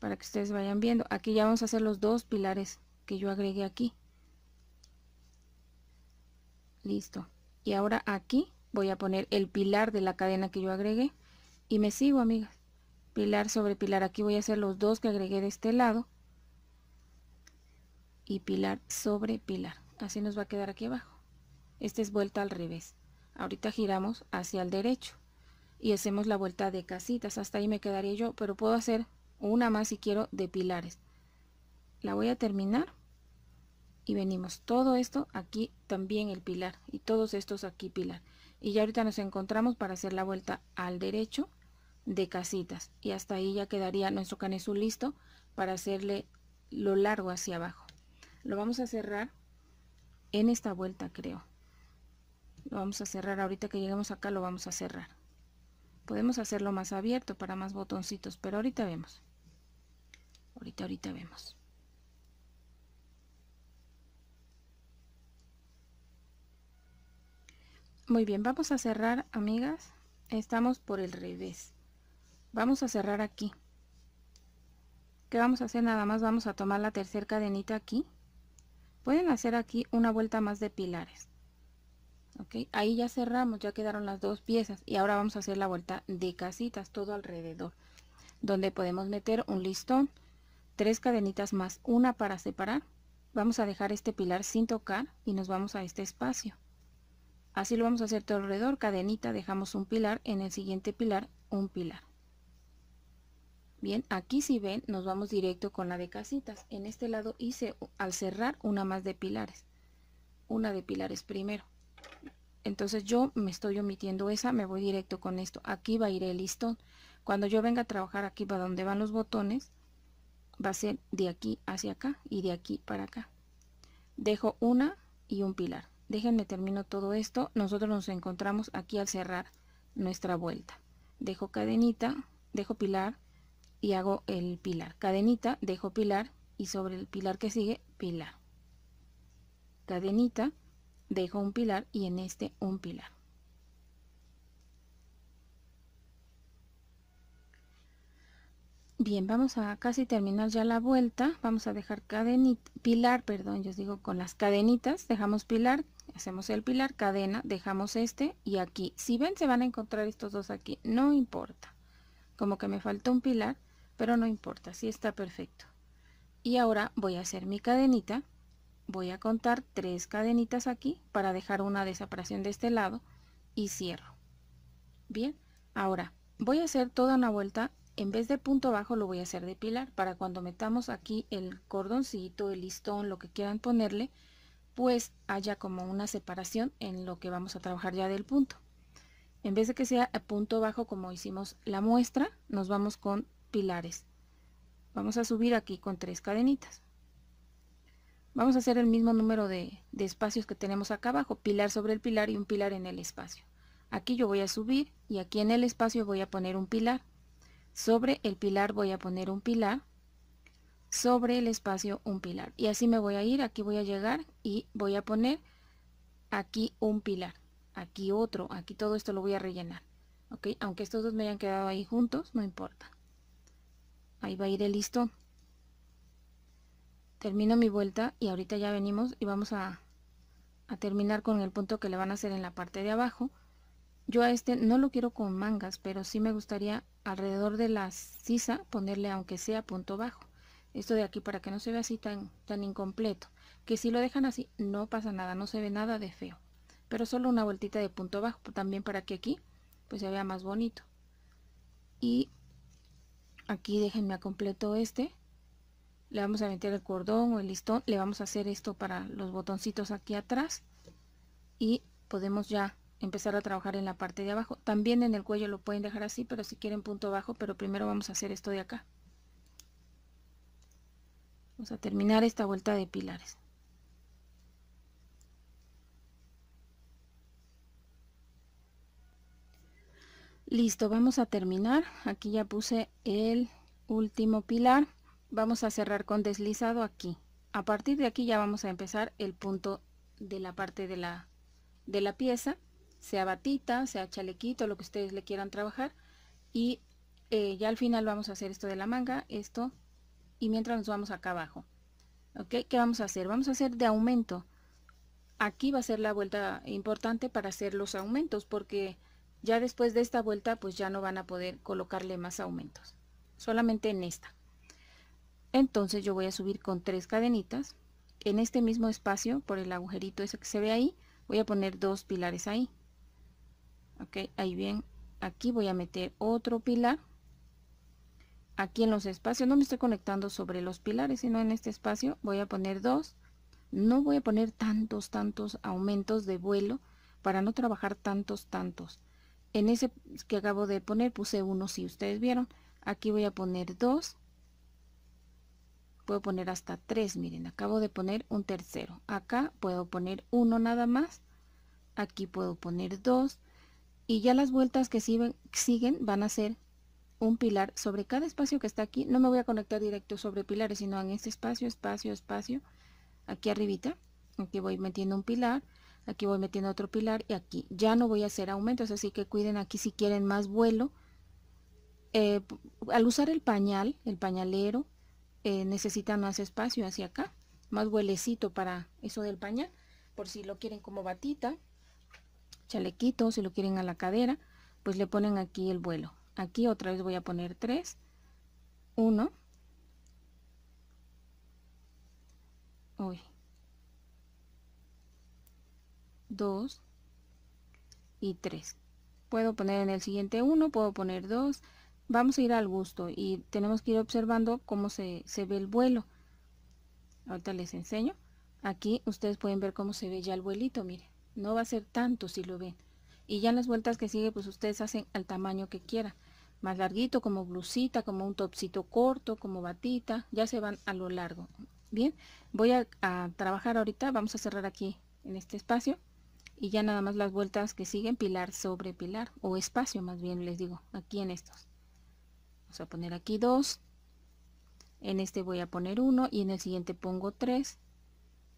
para que ustedes vayan viendo. Aquí ya vamos a hacer los dos pilares que yo agregué aquí. Listo. Y ahora aquí voy a poner el pilar de la cadena que yo agregué. Y me sigo, amigas. Pilar sobre pilar. Aquí voy a hacer los dos que agregué de este lado. Y pilar sobre pilar. Así nos va a quedar aquí abajo. Esta es vuelta al revés. Ahorita giramos hacia el derecho y hacemos la vuelta de casitas. Hasta ahí me quedaría yo, pero puedo hacer una más si quiero de pilares. La voy a terminar y venimos todo esto aquí también el pilar y todos estos aquí pilar. Y ya ahorita nos encontramos para hacer la vuelta al derecho de casitas y hasta ahí ya quedaría nuestro canesú listo para hacerle lo largo hacia abajo. Lo vamos a cerrar en esta vuelta creo. Lo vamos a cerrar ahorita que lleguemos acá lo vamos a cerrar. Podemos hacerlo más abierto para más botoncitos, pero ahorita vemos. Ahorita, ahorita vemos. Muy bien, vamos a cerrar, amigas. Estamos por el revés. Vamos a cerrar aquí. ¿Qué vamos a hacer? Nada más vamos a tomar la tercera cadenita aquí. Pueden hacer aquí una vuelta más de pilares ok ahí ya cerramos ya quedaron las dos piezas y ahora vamos a hacer la vuelta de casitas todo alrededor donde podemos meter un listón tres cadenitas más una para separar vamos a dejar este pilar sin tocar y nos vamos a este espacio así lo vamos a hacer todo alrededor cadenita dejamos un pilar en el siguiente pilar un pilar bien aquí si ven nos vamos directo con la de casitas en este lado hice al cerrar una más de pilares una de pilares primero entonces yo me estoy omitiendo esa, me voy directo con esto. Aquí va a ir el listón. Cuando yo venga a trabajar aquí para donde van los botones, va a ser de aquí hacia acá y de aquí para acá. Dejo una y un pilar. Déjenme termino todo esto. Nosotros nos encontramos aquí al cerrar nuestra vuelta. Dejo cadenita, dejo pilar y hago el pilar. Cadenita, dejo pilar y sobre el pilar que sigue, pilar. Cadenita, dejo un pilar y en este un pilar bien vamos a casi terminar ya la vuelta vamos a dejar cadenita pilar perdón yo os digo con las cadenitas dejamos pilar hacemos el pilar cadena dejamos este y aquí si ven se van a encontrar estos dos aquí no importa como que me falta un pilar pero no importa si está perfecto y ahora voy a hacer mi cadenita voy a contar tres cadenitas aquí para dejar una desaparición de este lado y cierro bien ahora voy a hacer toda una vuelta en vez de punto bajo lo voy a hacer de pilar para cuando metamos aquí el cordoncito el listón lo que quieran ponerle pues haya como una separación en lo que vamos a trabajar ya del punto en vez de que sea punto bajo como hicimos la muestra nos vamos con pilares vamos a subir aquí con tres cadenitas Vamos a hacer el mismo número de, espacios que tenemos acá abajo, pilar sobre el pilar y un pilar en el espacio. Aquí yo voy a subir y aquí en el espacio voy a poner un pilar. Sobre el pilar voy a poner un pilar. Sobre el espacio un pilar. Y así me voy a ir, aquí voy a llegar y voy a poner aquí un pilar. Aquí otro, aquí todo esto lo voy a rellenar. ¿Ok? Aunque estos dos me hayan quedado ahí juntos, no importa. Ahí va a ir el listón termino mi vuelta y ahorita ya venimos y vamos a, terminar con el punto que le van a hacer en la parte de abajo yo a este no lo quiero con mangas pero sí me gustaría alrededor de la sisa ponerle aunque sea punto bajo esto de aquí para que no se vea así tan, tan incompleto que si lo dejan así no pasa nada no se ve nada de feo pero solo una vueltita de punto bajo pues, también para que aquí pues se vea más bonito y aquí déjenme a completo este le vamos a meter el cordón o el listón, le vamos a hacer esto para los botoncitos aquí atrás y podemos ya empezar a trabajar en la parte de abajo. También en el cuello lo pueden dejar así, pero si quieren punto bajo, pero primero vamos a hacer esto de acá. Vamos a terminar esta vuelta de pilares. Listo, vamos a terminar. Aquí ya puse el último pilar vamos a cerrar con deslizado aquí a partir de aquí ya vamos a empezar el punto de la parte de la de la pieza sea batita sea chalequito lo que ustedes le quieran trabajar y eh, ya al final vamos a hacer esto de la manga esto y mientras nos vamos acá abajo ok qué vamos a hacer vamos a hacer de aumento aquí va a ser la vuelta importante para hacer los aumentos porque ya después de esta vuelta pues ya no van a poder colocarle más aumentos solamente en esta entonces yo voy a subir con tres cadenitas. En este mismo espacio, por el agujerito ese que se ve ahí, voy a poner dos pilares ahí. Ok, ahí bien. Aquí voy a meter otro pilar. Aquí en los espacios, no me estoy conectando sobre los pilares, sino en este espacio voy a poner dos. No voy a poner tantos, tantos aumentos de vuelo para no trabajar tantos, tantos. En ese que acabo de poner puse uno si ustedes vieron. Aquí voy a poner dos puedo poner hasta tres, miren, acabo de poner un tercero. Acá puedo poner uno nada más, aquí puedo poner dos y ya las vueltas que siguen, siguen van a ser un pilar sobre cada espacio que está aquí. No me voy a conectar directo sobre pilares, sino en este espacio, espacio, espacio, aquí arribita. Aquí voy metiendo un pilar, aquí voy metiendo otro pilar y aquí. Ya no voy a hacer aumentos, así que cuiden aquí si quieren más vuelo. Eh, al usar el pañal, el pañalero, eh, necesita más espacio hacia acá, más huelecito para eso del pañal, por si lo quieren como batita, chalequito, si lo quieren a la cadera, pues le ponen aquí el vuelo. Aquí otra vez voy a poner 3, 1, uy, 2 y 3. Puedo poner en el siguiente 1, puedo poner 2, vamos a ir al gusto y tenemos que ir observando cómo se, se ve el vuelo. Ahorita les enseño. Aquí ustedes pueden ver cómo se ve ya el vuelito, miren. No va a ser tanto si lo ven. Y ya las vueltas que sigue, pues ustedes hacen al tamaño que quieran. Más larguito, como blusita, como un topsito corto, como batita. Ya se van a lo largo. Bien, voy a trabajar ahorita. Vamos a cerrar aquí en este espacio. Y ya nada más las vueltas que siguen, pilar sobre pilar. O espacio más bien, les digo, aquí en estos a poner aquí dos En este voy a poner uno y en el siguiente pongo tres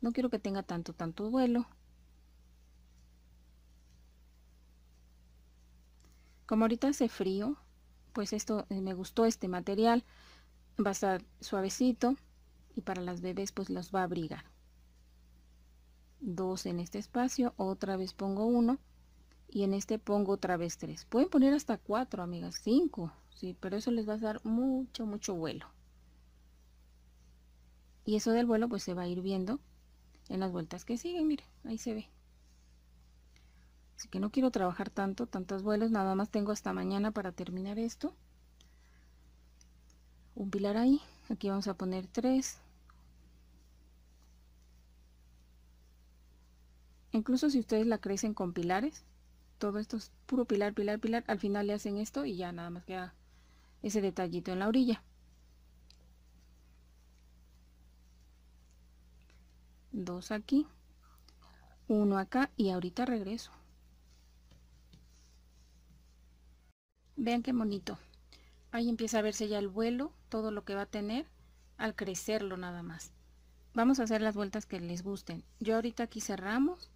No quiero que tenga tanto, tanto vuelo. Como ahorita hace frío, pues esto eh, me gustó este material. Va a estar suavecito y para las bebés pues los va a abrigar. dos en este espacio, otra vez pongo uno y en este pongo otra vez tres Pueden poner hasta cuatro amigas, cinco ¿sí? Pero eso les va a dar mucho, mucho vuelo. Y eso del vuelo pues se va a ir viendo en las vueltas que siguen, miren, ahí se ve. Así que no quiero trabajar tanto, tantos vuelos, nada más tengo hasta mañana para terminar esto. Un pilar ahí, aquí vamos a poner tres Incluso si ustedes la crecen con pilares, todo esto es puro pilar, pilar, pilar, al final le hacen esto y ya nada más queda ese detallito en la orilla. Dos aquí, uno acá y ahorita regreso. Vean qué bonito. Ahí empieza a verse ya el vuelo, todo lo que va a tener al crecerlo nada más. Vamos a hacer las vueltas que les gusten. Yo ahorita aquí cerramos.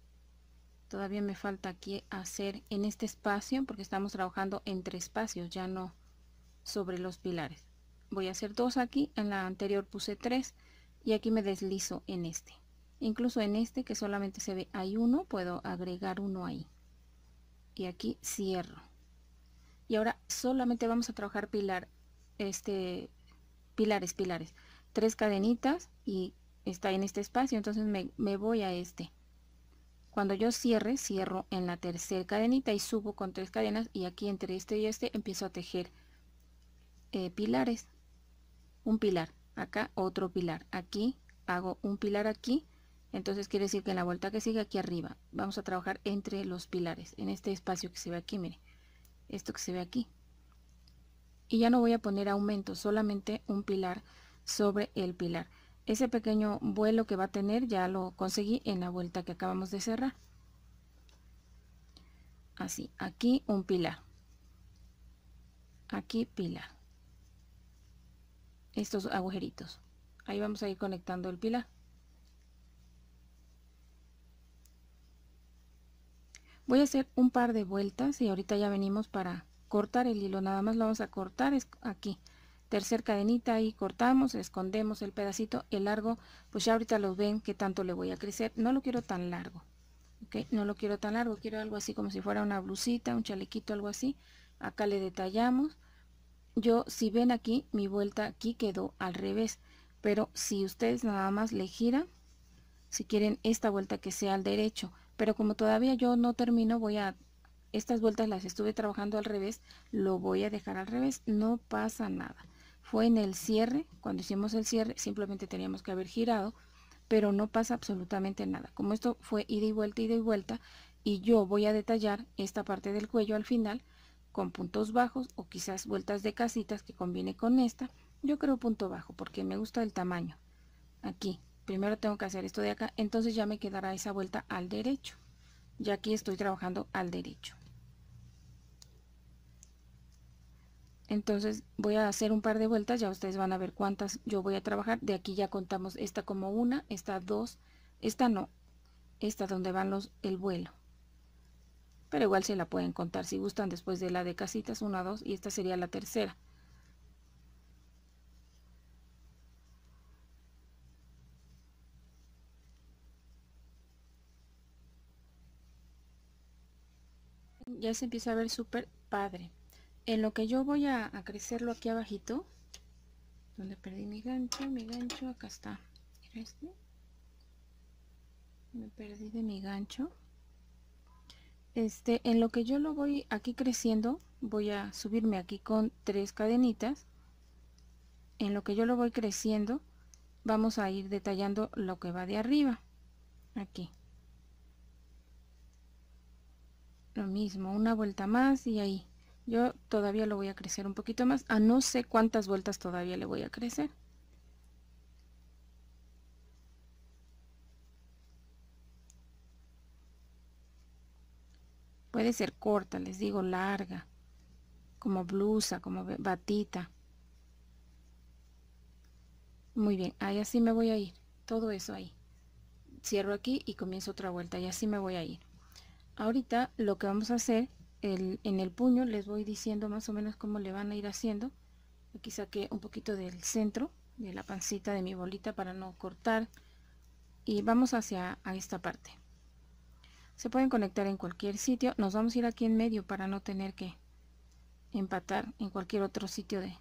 Todavía me falta aquí hacer en este espacio porque estamos trabajando entre espacios, ya no sobre los pilares. Voy a hacer dos aquí, en la anterior puse tres y aquí me deslizo en este. Incluso en este que solamente se ve hay uno, puedo agregar uno ahí. Y aquí cierro. Y ahora solamente vamos a trabajar pilar, este, pilares, pilares. Tres cadenitas y está en este espacio, entonces me, me voy a este. Cuando yo cierre, cierro en la tercera cadenita y subo con tres cadenas y aquí entre este y este empiezo a tejer eh, pilares. Un pilar, acá otro pilar, aquí hago un pilar aquí, entonces quiere decir que en la vuelta que sigue aquí arriba vamos a trabajar entre los pilares, en este espacio que se ve aquí, mire, esto que se ve aquí. Y ya no voy a poner aumento, solamente un pilar sobre el pilar. Ese pequeño vuelo que va a tener ya lo conseguí en la vuelta que acabamos de cerrar. Así, aquí un pilar, aquí pilar estos agujeritos. Ahí vamos a ir conectando el pilar. Voy a hacer un par de vueltas y ahorita ya venimos para cortar el hilo. Nada más lo vamos a cortar es aquí. Tercer cadenita y cortamos, escondemos el pedacito. El largo, pues ya ahorita lo ven que tanto le voy a crecer. No lo quiero tan largo. ¿ok? No lo quiero tan largo, quiero algo así como si fuera una blusita, un chalequito, algo así. Acá le detallamos yo si ven aquí mi vuelta aquí quedó al revés pero si ustedes nada más le giran si quieren esta vuelta que sea al derecho pero como todavía yo no termino voy a estas vueltas las estuve trabajando al revés lo voy a dejar al revés no pasa nada fue en el cierre cuando hicimos el cierre simplemente teníamos que haber girado pero no pasa absolutamente nada como esto fue ida y vuelta ida y vuelta y yo voy a detallar esta parte del cuello al final con puntos bajos o quizás vueltas de casitas que conviene con esta. Yo creo punto bajo porque me gusta el tamaño. Aquí, primero tengo que hacer esto de acá, entonces ya me quedará esa vuelta al derecho. Ya aquí estoy trabajando al derecho. Entonces voy a hacer un par de vueltas, ya ustedes van a ver cuántas yo voy a trabajar. De aquí ya contamos esta como una, esta dos, esta no, esta donde van los, el vuelo pero igual se la pueden contar si gustan después de la de casitas, una, dos, y esta sería la tercera. Ya se empieza a ver súper padre. En lo que yo voy a, crecerlo aquí abajito, donde perdí mi gancho, mi gancho, acá está. Este. Me perdí de mi gancho. Este, en lo que yo lo voy aquí creciendo, voy a subirme aquí con tres cadenitas. En lo que yo lo voy creciendo, vamos a ir detallando lo que va de arriba. Aquí. Lo mismo, una vuelta más y ahí. Yo todavía lo voy a crecer un poquito más, a no sé cuántas vueltas todavía le voy a crecer. Puede ser corta, les digo, larga, como blusa, como batita. Muy bien, ahí así me voy a ir, todo eso ahí. Cierro aquí y comienzo otra vuelta y así me voy a ir. Ahorita lo que vamos a hacer en el puño, les voy diciendo más o menos cómo le van a ir haciendo. Aquí saqué un poquito del centro de la pancita de mi bolita para no cortar y vamos hacia esta parte. Se pueden conectar en cualquier sitio. Nos vamos a ir aquí en medio para no tener que empatar en cualquier otro sitio de...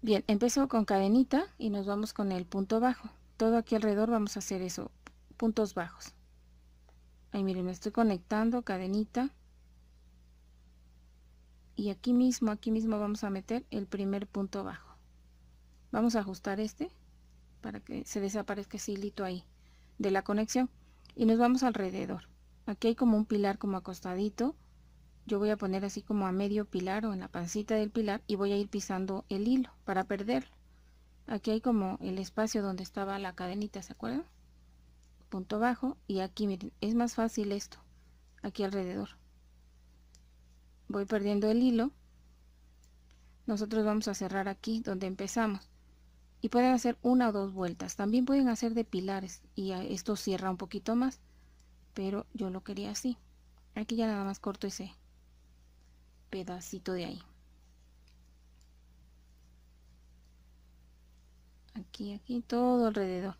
Bien, empezó con cadenita y nos vamos con el punto bajo. Todo aquí alrededor vamos a hacer eso, puntos bajos. Ahí miren, me estoy conectando, cadenita. Y aquí mismo, aquí mismo vamos a meter el primer punto bajo. Vamos a ajustar este para que se desaparezca ese hilito ahí de la conexión y nos vamos alrededor. Aquí hay como un pilar como acostadito. Yo voy a poner así como a medio pilar o en la pancita del pilar y voy a ir pisando el hilo para perderlo. Aquí hay como el espacio donde estaba la cadenita, ¿se acuerdan? Punto bajo y aquí miren, es más fácil esto, aquí alrededor. Voy perdiendo el hilo. Nosotros vamos a cerrar aquí donde empezamos y pueden hacer una o dos vueltas. También pueden hacer de pilares y esto cierra un poquito más, pero yo lo quería así. Aquí ya nada más corto ese pedacito de ahí. Aquí, aquí, todo alrededor.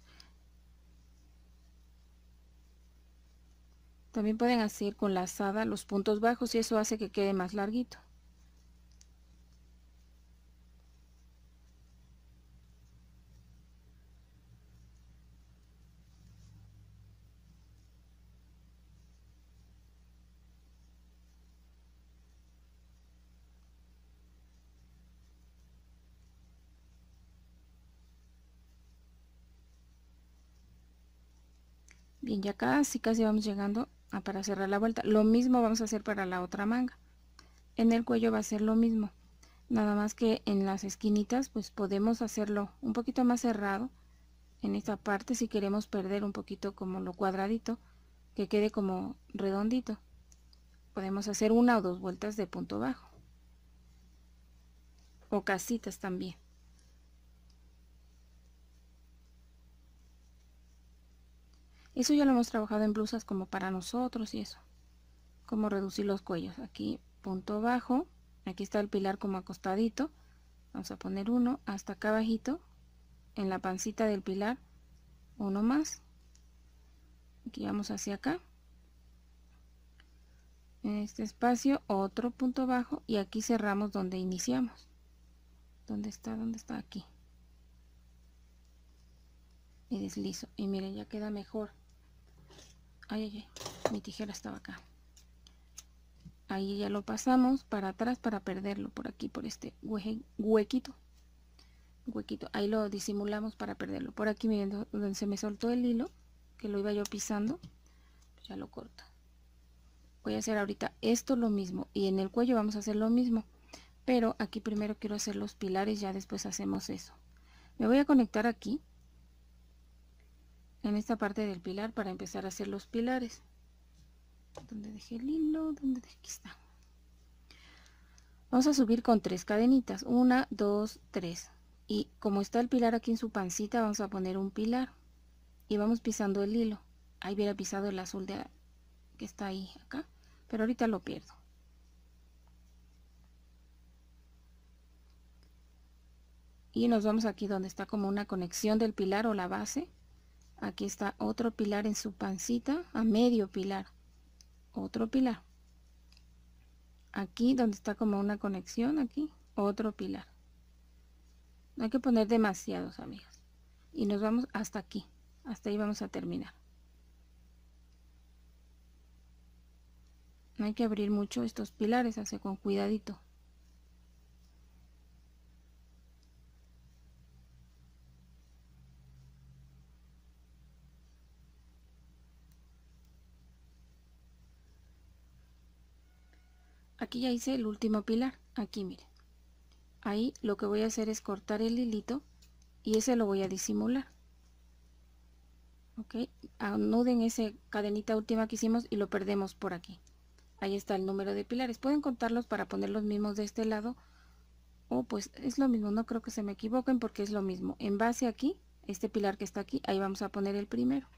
También pueden hacer con la lazada los puntos bajos y eso hace que quede más larguito. Y ya casi, casi vamos llegando a para cerrar la vuelta. Lo mismo vamos a hacer para la otra manga. En el cuello va a ser lo mismo. Nada más que en las esquinitas pues podemos hacerlo un poquito más cerrado. En esta parte si queremos perder un poquito como lo cuadradito, que quede como redondito. Podemos hacer una o dos vueltas de punto bajo. O casitas también. Eso ya lo hemos trabajado en blusas como para nosotros y eso. Como reducir los cuellos. Aquí punto bajo. Aquí está el pilar como acostadito. Vamos a poner uno hasta acá abajito. En la pancita del pilar. Uno más. Aquí vamos hacia acá. En este espacio otro punto bajo. Y aquí cerramos donde iniciamos. ¿Dónde está? ¿Dónde está? Aquí. Y deslizo. Y miren, ya queda mejor ay, ay, mi tijera estaba acá. Ahí ya lo pasamos para atrás para perderlo por aquí, por este huequito. Huequito, ahí lo disimulamos para perderlo. Por aquí, miren, donde se me soltó el hilo, que lo iba yo pisando, pues ya lo corto. Voy a hacer ahorita esto lo mismo y en el cuello vamos a hacer lo mismo. Pero aquí primero quiero hacer los pilares, ya después hacemos eso. Me voy a conectar aquí en esta parte del pilar para empezar a hacer los pilares donde dejé el hilo donde aquí está vamos a subir con tres cadenitas una dos tres y como está el pilar aquí en su pancita vamos a poner un pilar y vamos pisando el hilo ahí hubiera pisado el azul de que está ahí acá pero ahorita lo pierdo y nos vamos aquí donde está como una conexión del pilar o la base Aquí está otro pilar en su pancita, a medio pilar. Otro pilar. Aquí donde está como una conexión, aquí, otro pilar. No hay que poner demasiados, amigos Y nos vamos hasta aquí. Hasta ahí vamos a terminar. No hay que abrir mucho estos pilares, hace con cuidadito. aquí ya hice el último pilar aquí miren ahí lo que voy a hacer es cortar el hilito y ese lo voy a disimular ok anuden ese cadenita última que hicimos y lo perdemos por aquí ahí está el número de pilares pueden contarlos para poner los mismos de este lado o pues es lo mismo no creo que se me equivoquen porque es lo mismo en base aquí este pilar que está aquí ahí vamos a poner el primero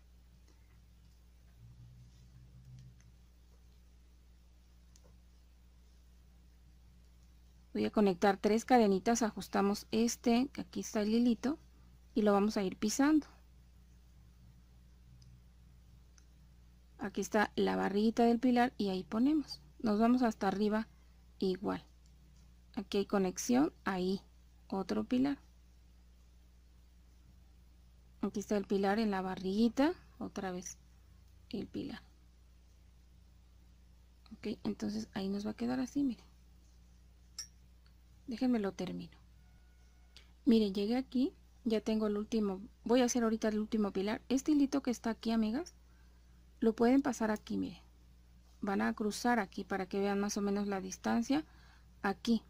voy a conectar tres cadenitas, ajustamos este, que aquí está el hilito, y lo vamos a ir pisando. Aquí está la barrita del pilar y ahí ponemos. Nos vamos hasta arriba igual. Aquí hay conexión, ahí otro pilar. Aquí está el pilar en la barriguita, otra vez el pilar. Ok, entonces ahí nos va a quedar así, miren. Déjenme lo termino. Miren, llegué aquí, ya tengo el último, voy a hacer ahorita el último pilar. Este hilito que está aquí, amigas, lo pueden pasar aquí, miren. Van a cruzar aquí para que vean más o menos la distancia aquí.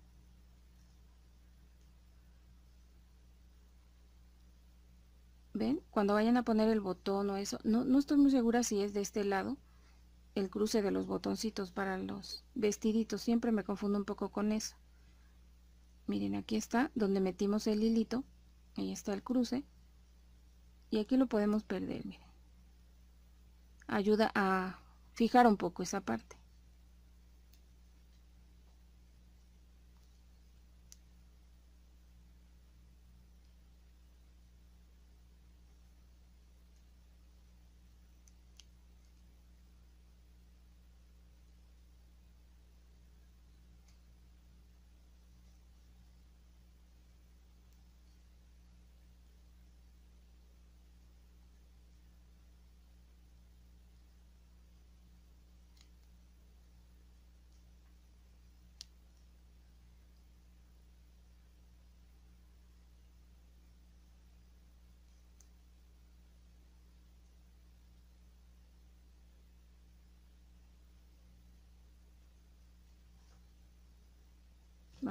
¿Ven? Cuando vayan a poner el botón o eso, no, no estoy muy segura si es de este lado, el cruce de los botoncitos para los vestiditos, siempre me confundo un poco con eso miren aquí está donde metimos el hilito ahí está el cruce y aquí lo podemos perder miren ayuda a fijar un poco esa parte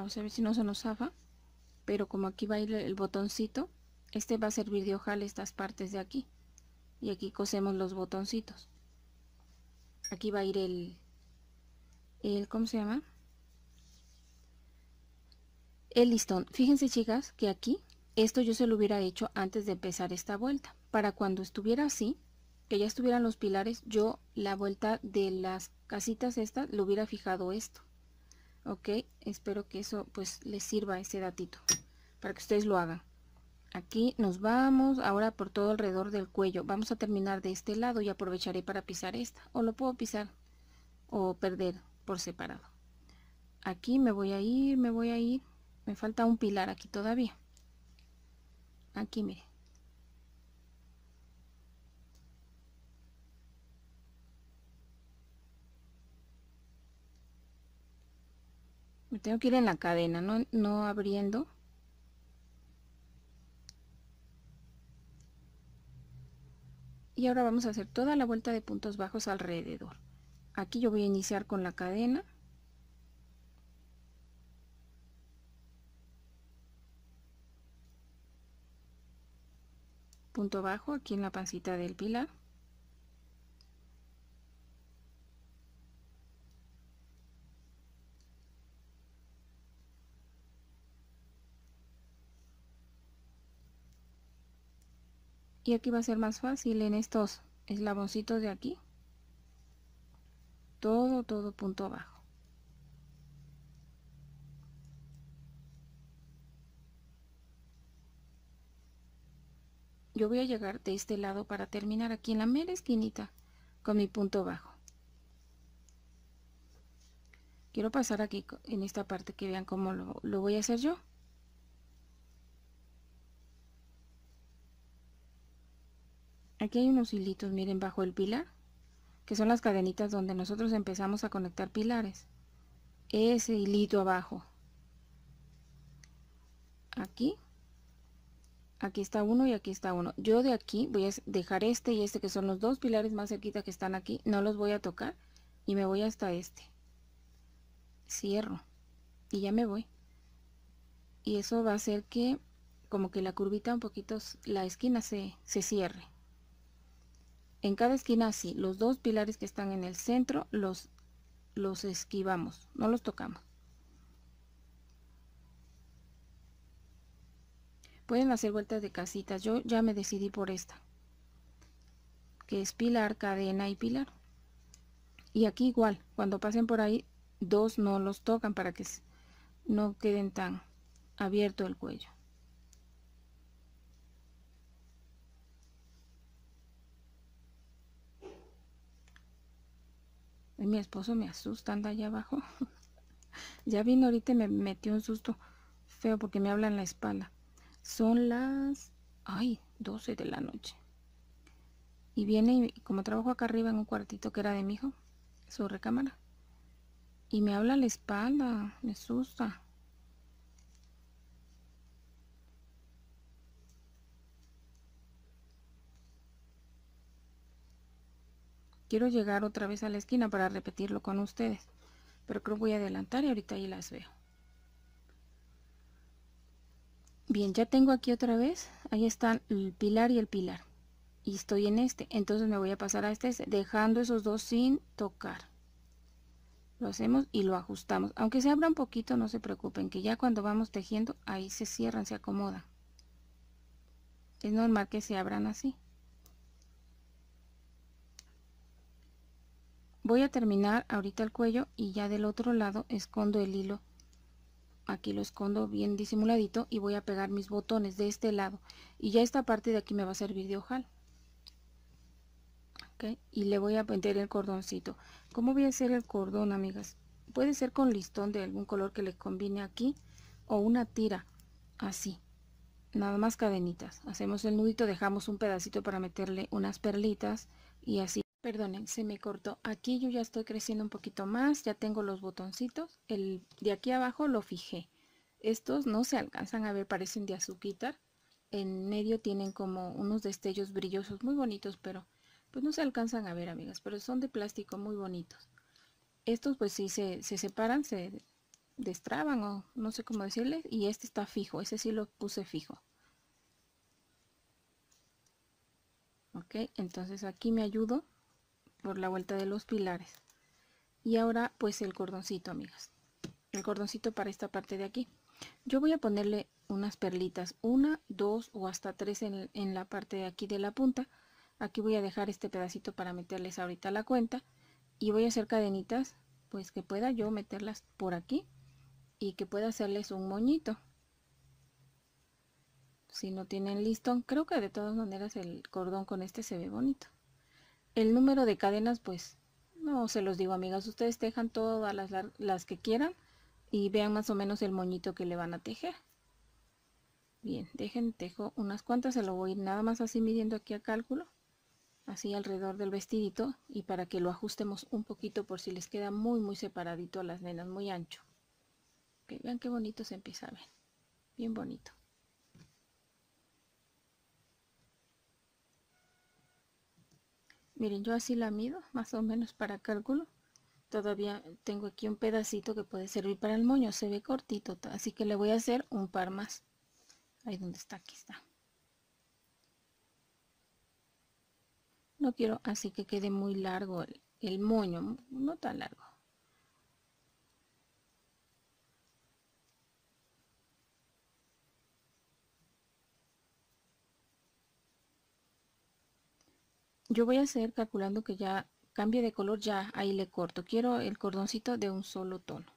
vamos a ver si no se nos zafa pero como aquí va a ir el botoncito este va a servir de ojal estas partes de aquí y aquí cosemos los botoncitos aquí va a ir el el cómo se llama el listón fíjense chicas que aquí esto yo se lo hubiera hecho antes de empezar esta vuelta para cuando estuviera así que ya estuvieran los pilares yo la vuelta de las casitas estas lo hubiera fijado esto ok espero que eso pues les sirva ese datito para que ustedes lo hagan aquí nos vamos ahora por todo alrededor del cuello vamos a terminar de este lado y aprovecharé para pisar esta o lo puedo pisar o perder por separado aquí me voy a ir me voy a ir me falta un pilar aquí todavía aquí mire Me tengo que ir en la cadena, no, no abriendo. Y ahora vamos a hacer toda la vuelta de puntos bajos alrededor. Aquí yo voy a iniciar con la cadena. Punto bajo aquí en la pancita del pilar. y aquí va a ser más fácil en estos eslaboncitos de aquí todo todo punto bajo yo voy a llegar de este lado para terminar aquí en la mera esquinita con mi punto bajo quiero pasar aquí en esta parte que vean cómo lo voy a hacer yo Aquí hay unos hilitos, miren, bajo el pilar, que son las cadenitas donde nosotros empezamos a conectar pilares. Ese hilito abajo. Aquí. Aquí está uno y aquí está uno. Yo de aquí voy a dejar este y este, que son los dos pilares más cerquita que están aquí. No los voy a tocar y me voy hasta este. Cierro. Y ya me voy. Y eso va a hacer que como que la curvita un poquito, la esquina se, se cierre en cada esquina así, los dos pilares que están en el centro los, los esquivamos, no los tocamos. Pueden hacer vueltas de casitas, yo ya me decidí por esta, que es pilar, cadena y pilar. Y aquí igual, cuando pasen por ahí, dos no los tocan para que no queden tan abierto el cuello. mi esposo me asusta, anda allá abajo. ya vino ahorita y me metió un susto feo porque me habla en la espalda. Son las, ay, 12 de la noche. Y viene, y como trabajo acá arriba en un cuartito que era de mi hijo, su recámara. Y me habla a la espalda, me asusta. Quiero llegar otra vez a la esquina para repetirlo con ustedes, pero creo que voy a adelantar y ahorita ahí las veo. Bien, ya tengo aquí otra vez, ahí están el pilar y el pilar, y estoy en este, entonces me voy a pasar a este, dejando esos dos sin tocar. Lo hacemos y lo ajustamos, aunque se abra un poquito no se preocupen, que ya cuando vamos tejiendo ahí se cierran, se acomodan. Es normal que se abran así. voy a terminar ahorita el cuello y ya del otro lado escondo el hilo aquí lo escondo bien disimuladito y voy a pegar mis botones de este lado y ya esta parte de aquí me va a servir de ojal y le voy a meter el cordoncito ¿cómo voy a hacer el cordón amigas? puede ser con listón de algún color que le combine aquí o una tira así nada más cadenitas hacemos el nudito dejamos un pedacito para meterle unas perlitas y así Perdonen, se me cortó. Aquí yo ya estoy creciendo un poquito más, ya tengo los botoncitos. El de aquí abajo lo fijé. Estos no se alcanzan a ver, parecen de azuquitar. En medio tienen como unos destellos brillosos muy bonitos, pero pues no se alcanzan a ver, amigas. Pero son de plástico muy bonitos. Estos pues sí se, se separan, se destraban o no sé cómo decirles. Y este está fijo, ese sí lo puse fijo. Ok, entonces aquí me ayudo por la vuelta de los pilares y ahora pues el cordoncito amigas el cordoncito para esta parte de aquí yo voy a ponerle unas perlitas una dos o hasta tres en, la parte de aquí de la punta aquí voy a dejar este pedacito para meterles ahorita la cuenta y voy a hacer cadenitas pues que pueda yo meterlas por aquí y que pueda hacerles un moñito si no tienen listón creo que de todas maneras el cordón con este se ve bonito el número de cadenas, pues, no se los digo, amigas. Ustedes tejan todas las, que quieran y vean más o menos el moñito que le van a tejer. Bien, dejen, tejo unas cuantas, se lo voy nada más así midiendo aquí a cálculo, así alrededor del vestidito y para que lo ajustemos un poquito por si les queda muy muy separadito a las nenas, muy ancho. Que vean qué bonito se empieza a ver, bien bonito. Miren, yo así la mido, más o menos para cálculo. Todavía tengo aquí un pedacito que puede servir para el moño, se ve cortito, así que le voy a hacer un par más. Ahí donde está, aquí está. No quiero así que quede muy largo el, el moño, no tan largo. yo voy a hacer calculando que ya cambie de color ya ahí le corto quiero el cordoncito de un solo tono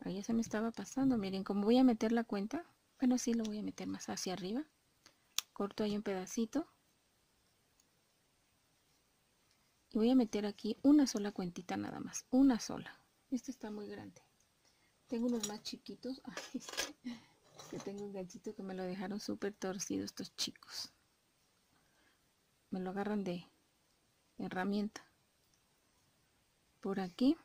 ahí ya se me estaba pasando miren como voy a meter la cuenta bueno sí lo voy a meter más hacia arriba corto ahí un pedacito y voy a meter aquí una sola cuentita nada más una sola Esto está muy grande tengo unos más chiquitos que tengo un ganchito que me lo dejaron súper torcido estos chicos me lo agarran de herramienta por aquí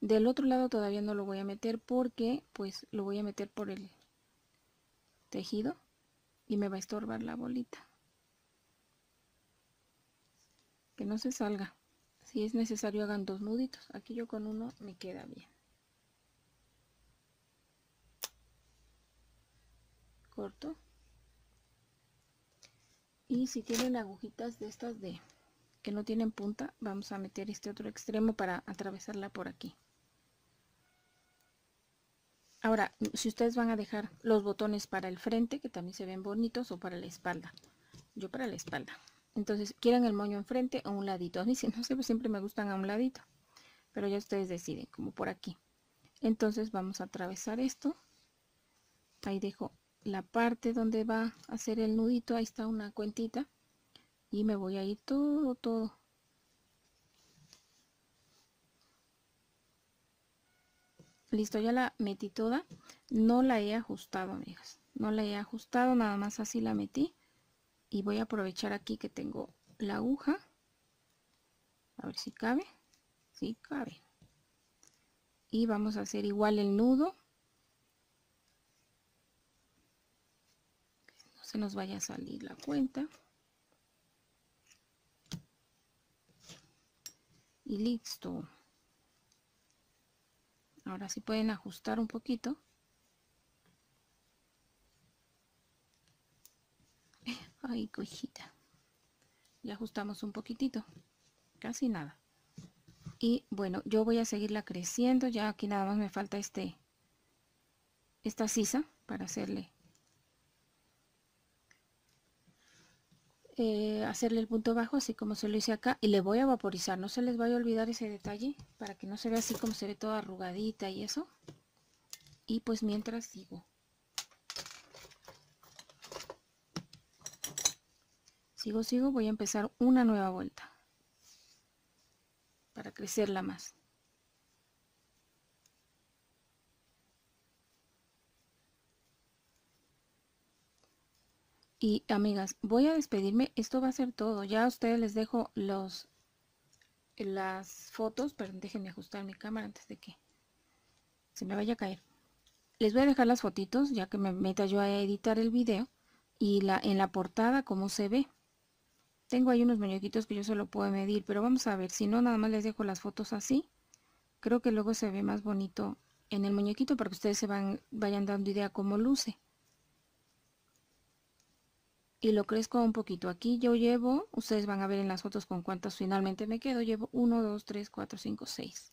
del otro lado todavía no lo voy a meter porque pues lo voy a meter por el tejido y me va a estorbar la bolita que no se salga si es necesario hagan dos nuditos aquí yo con uno me queda bien corto y si tienen agujitas de estas de que no tienen punta vamos a meter este otro extremo para atravesarla por aquí ahora si ustedes van a dejar los botones para el frente que también se ven bonitos o para la espalda yo para la espalda entonces quieren el moño enfrente o un ladito a mí si no pues siempre me gustan a un ladito pero ya ustedes deciden como por aquí entonces vamos a atravesar esto ahí dejo la parte donde va a hacer el nudito, ahí está una cuentita y me voy a ir todo, todo. Listo, ya la metí toda, no la he ajustado amigas, no la he ajustado, nada más así la metí y voy a aprovechar aquí que tengo la aguja, a ver si cabe, si cabe. Y vamos a hacer igual el nudo se nos vaya a salir la cuenta. Y listo. Ahora si pueden ajustar un poquito. Ay, cojita. Ya ajustamos un poquitito. Casi nada. Y bueno, yo voy a seguirla creciendo. Ya aquí nada más me falta este, esta sisa para hacerle Eh, hacerle el punto bajo así como se lo hice acá y le voy a vaporizar no se les vaya a olvidar ese detalle para que no se vea así como se ve toda arrugadita y eso y pues mientras sigo sigo sigo voy a empezar una nueva vuelta para crecerla más Y amigas, voy a despedirme. Esto va a ser todo. Ya a ustedes les dejo los las fotos. pero déjenme ajustar mi cámara antes de que se me vaya a caer. Les voy a dejar las fotitos ya que me meta yo a editar el video. Y la, en la portada, cómo se ve. Tengo ahí unos muñequitos que yo solo puedo medir, pero vamos a ver. Si no, nada más les dejo las fotos así. Creo que luego se ve más bonito en el muñequito para que ustedes se van, vayan dando idea cómo luce y lo crezco un poquito. Aquí yo llevo, ustedes van a ver en las fotos con cuántas finalmente me quedo, llevo 1, 2, 3, 4, 5, 6.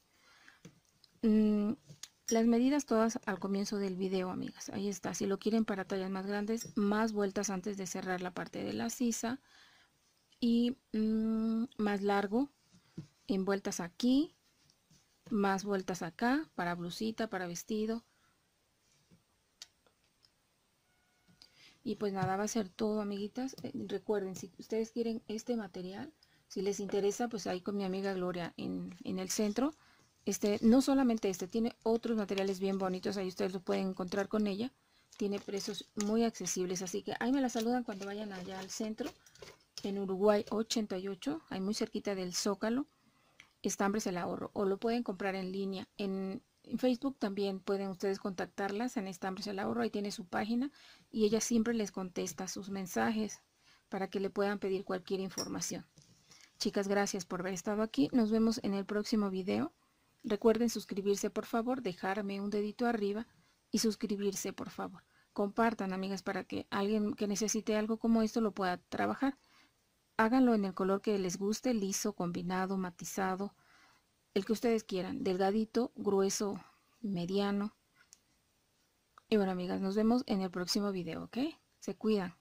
las medidas todas al comienzo del video, amigas. Ahí está, si lo quieren para tallas más grandes, más vueltas antes de cerrar la parte de la sisa. Y mm, más largo, en vueltas aquí, más vueltas acá, para blusita, para vestido. Y pues nada, va a ser todo, amiguitas. Eh, recuerden, si ustedes quieren este material, si les interesa, pues ahí con mi amiga Gloria en, el centro. Este, no solamente este, tiene otros materiales bien bonitos, ahí ustedes lo pueden encontrar con ella. Tiene precios muy accesibles, así que ahí me la saludan cuando vayan allá al centro, en Uruguay 88, ahí muy cerquita del Zócalo. Estambres el ahorro, o lo pueden comprar en línea. En, en Facebook también pueden ustedes contactarlas en Estambres el Ahorro, ahí tiene su página y ella siempre les contesta sus mensajes para que le puedan pedir cualquier información. Chicas, gracias por haber estado aquí. Nos vemos en el próximo video. Recuerden suscribirse, por favor, dejarme un dedito arriba y suscribirse, por favor. Compartan, amigas, para que alguien que necesite algo como esto lo pueda trabajar. Háganlo en el color que les guste, liso, combinado, matizado, el que ustedes quieran, delgadito, grueso, mediano. Y bueno, amigas, nos vemos en el próximo video, ¿ok? Se cuidan.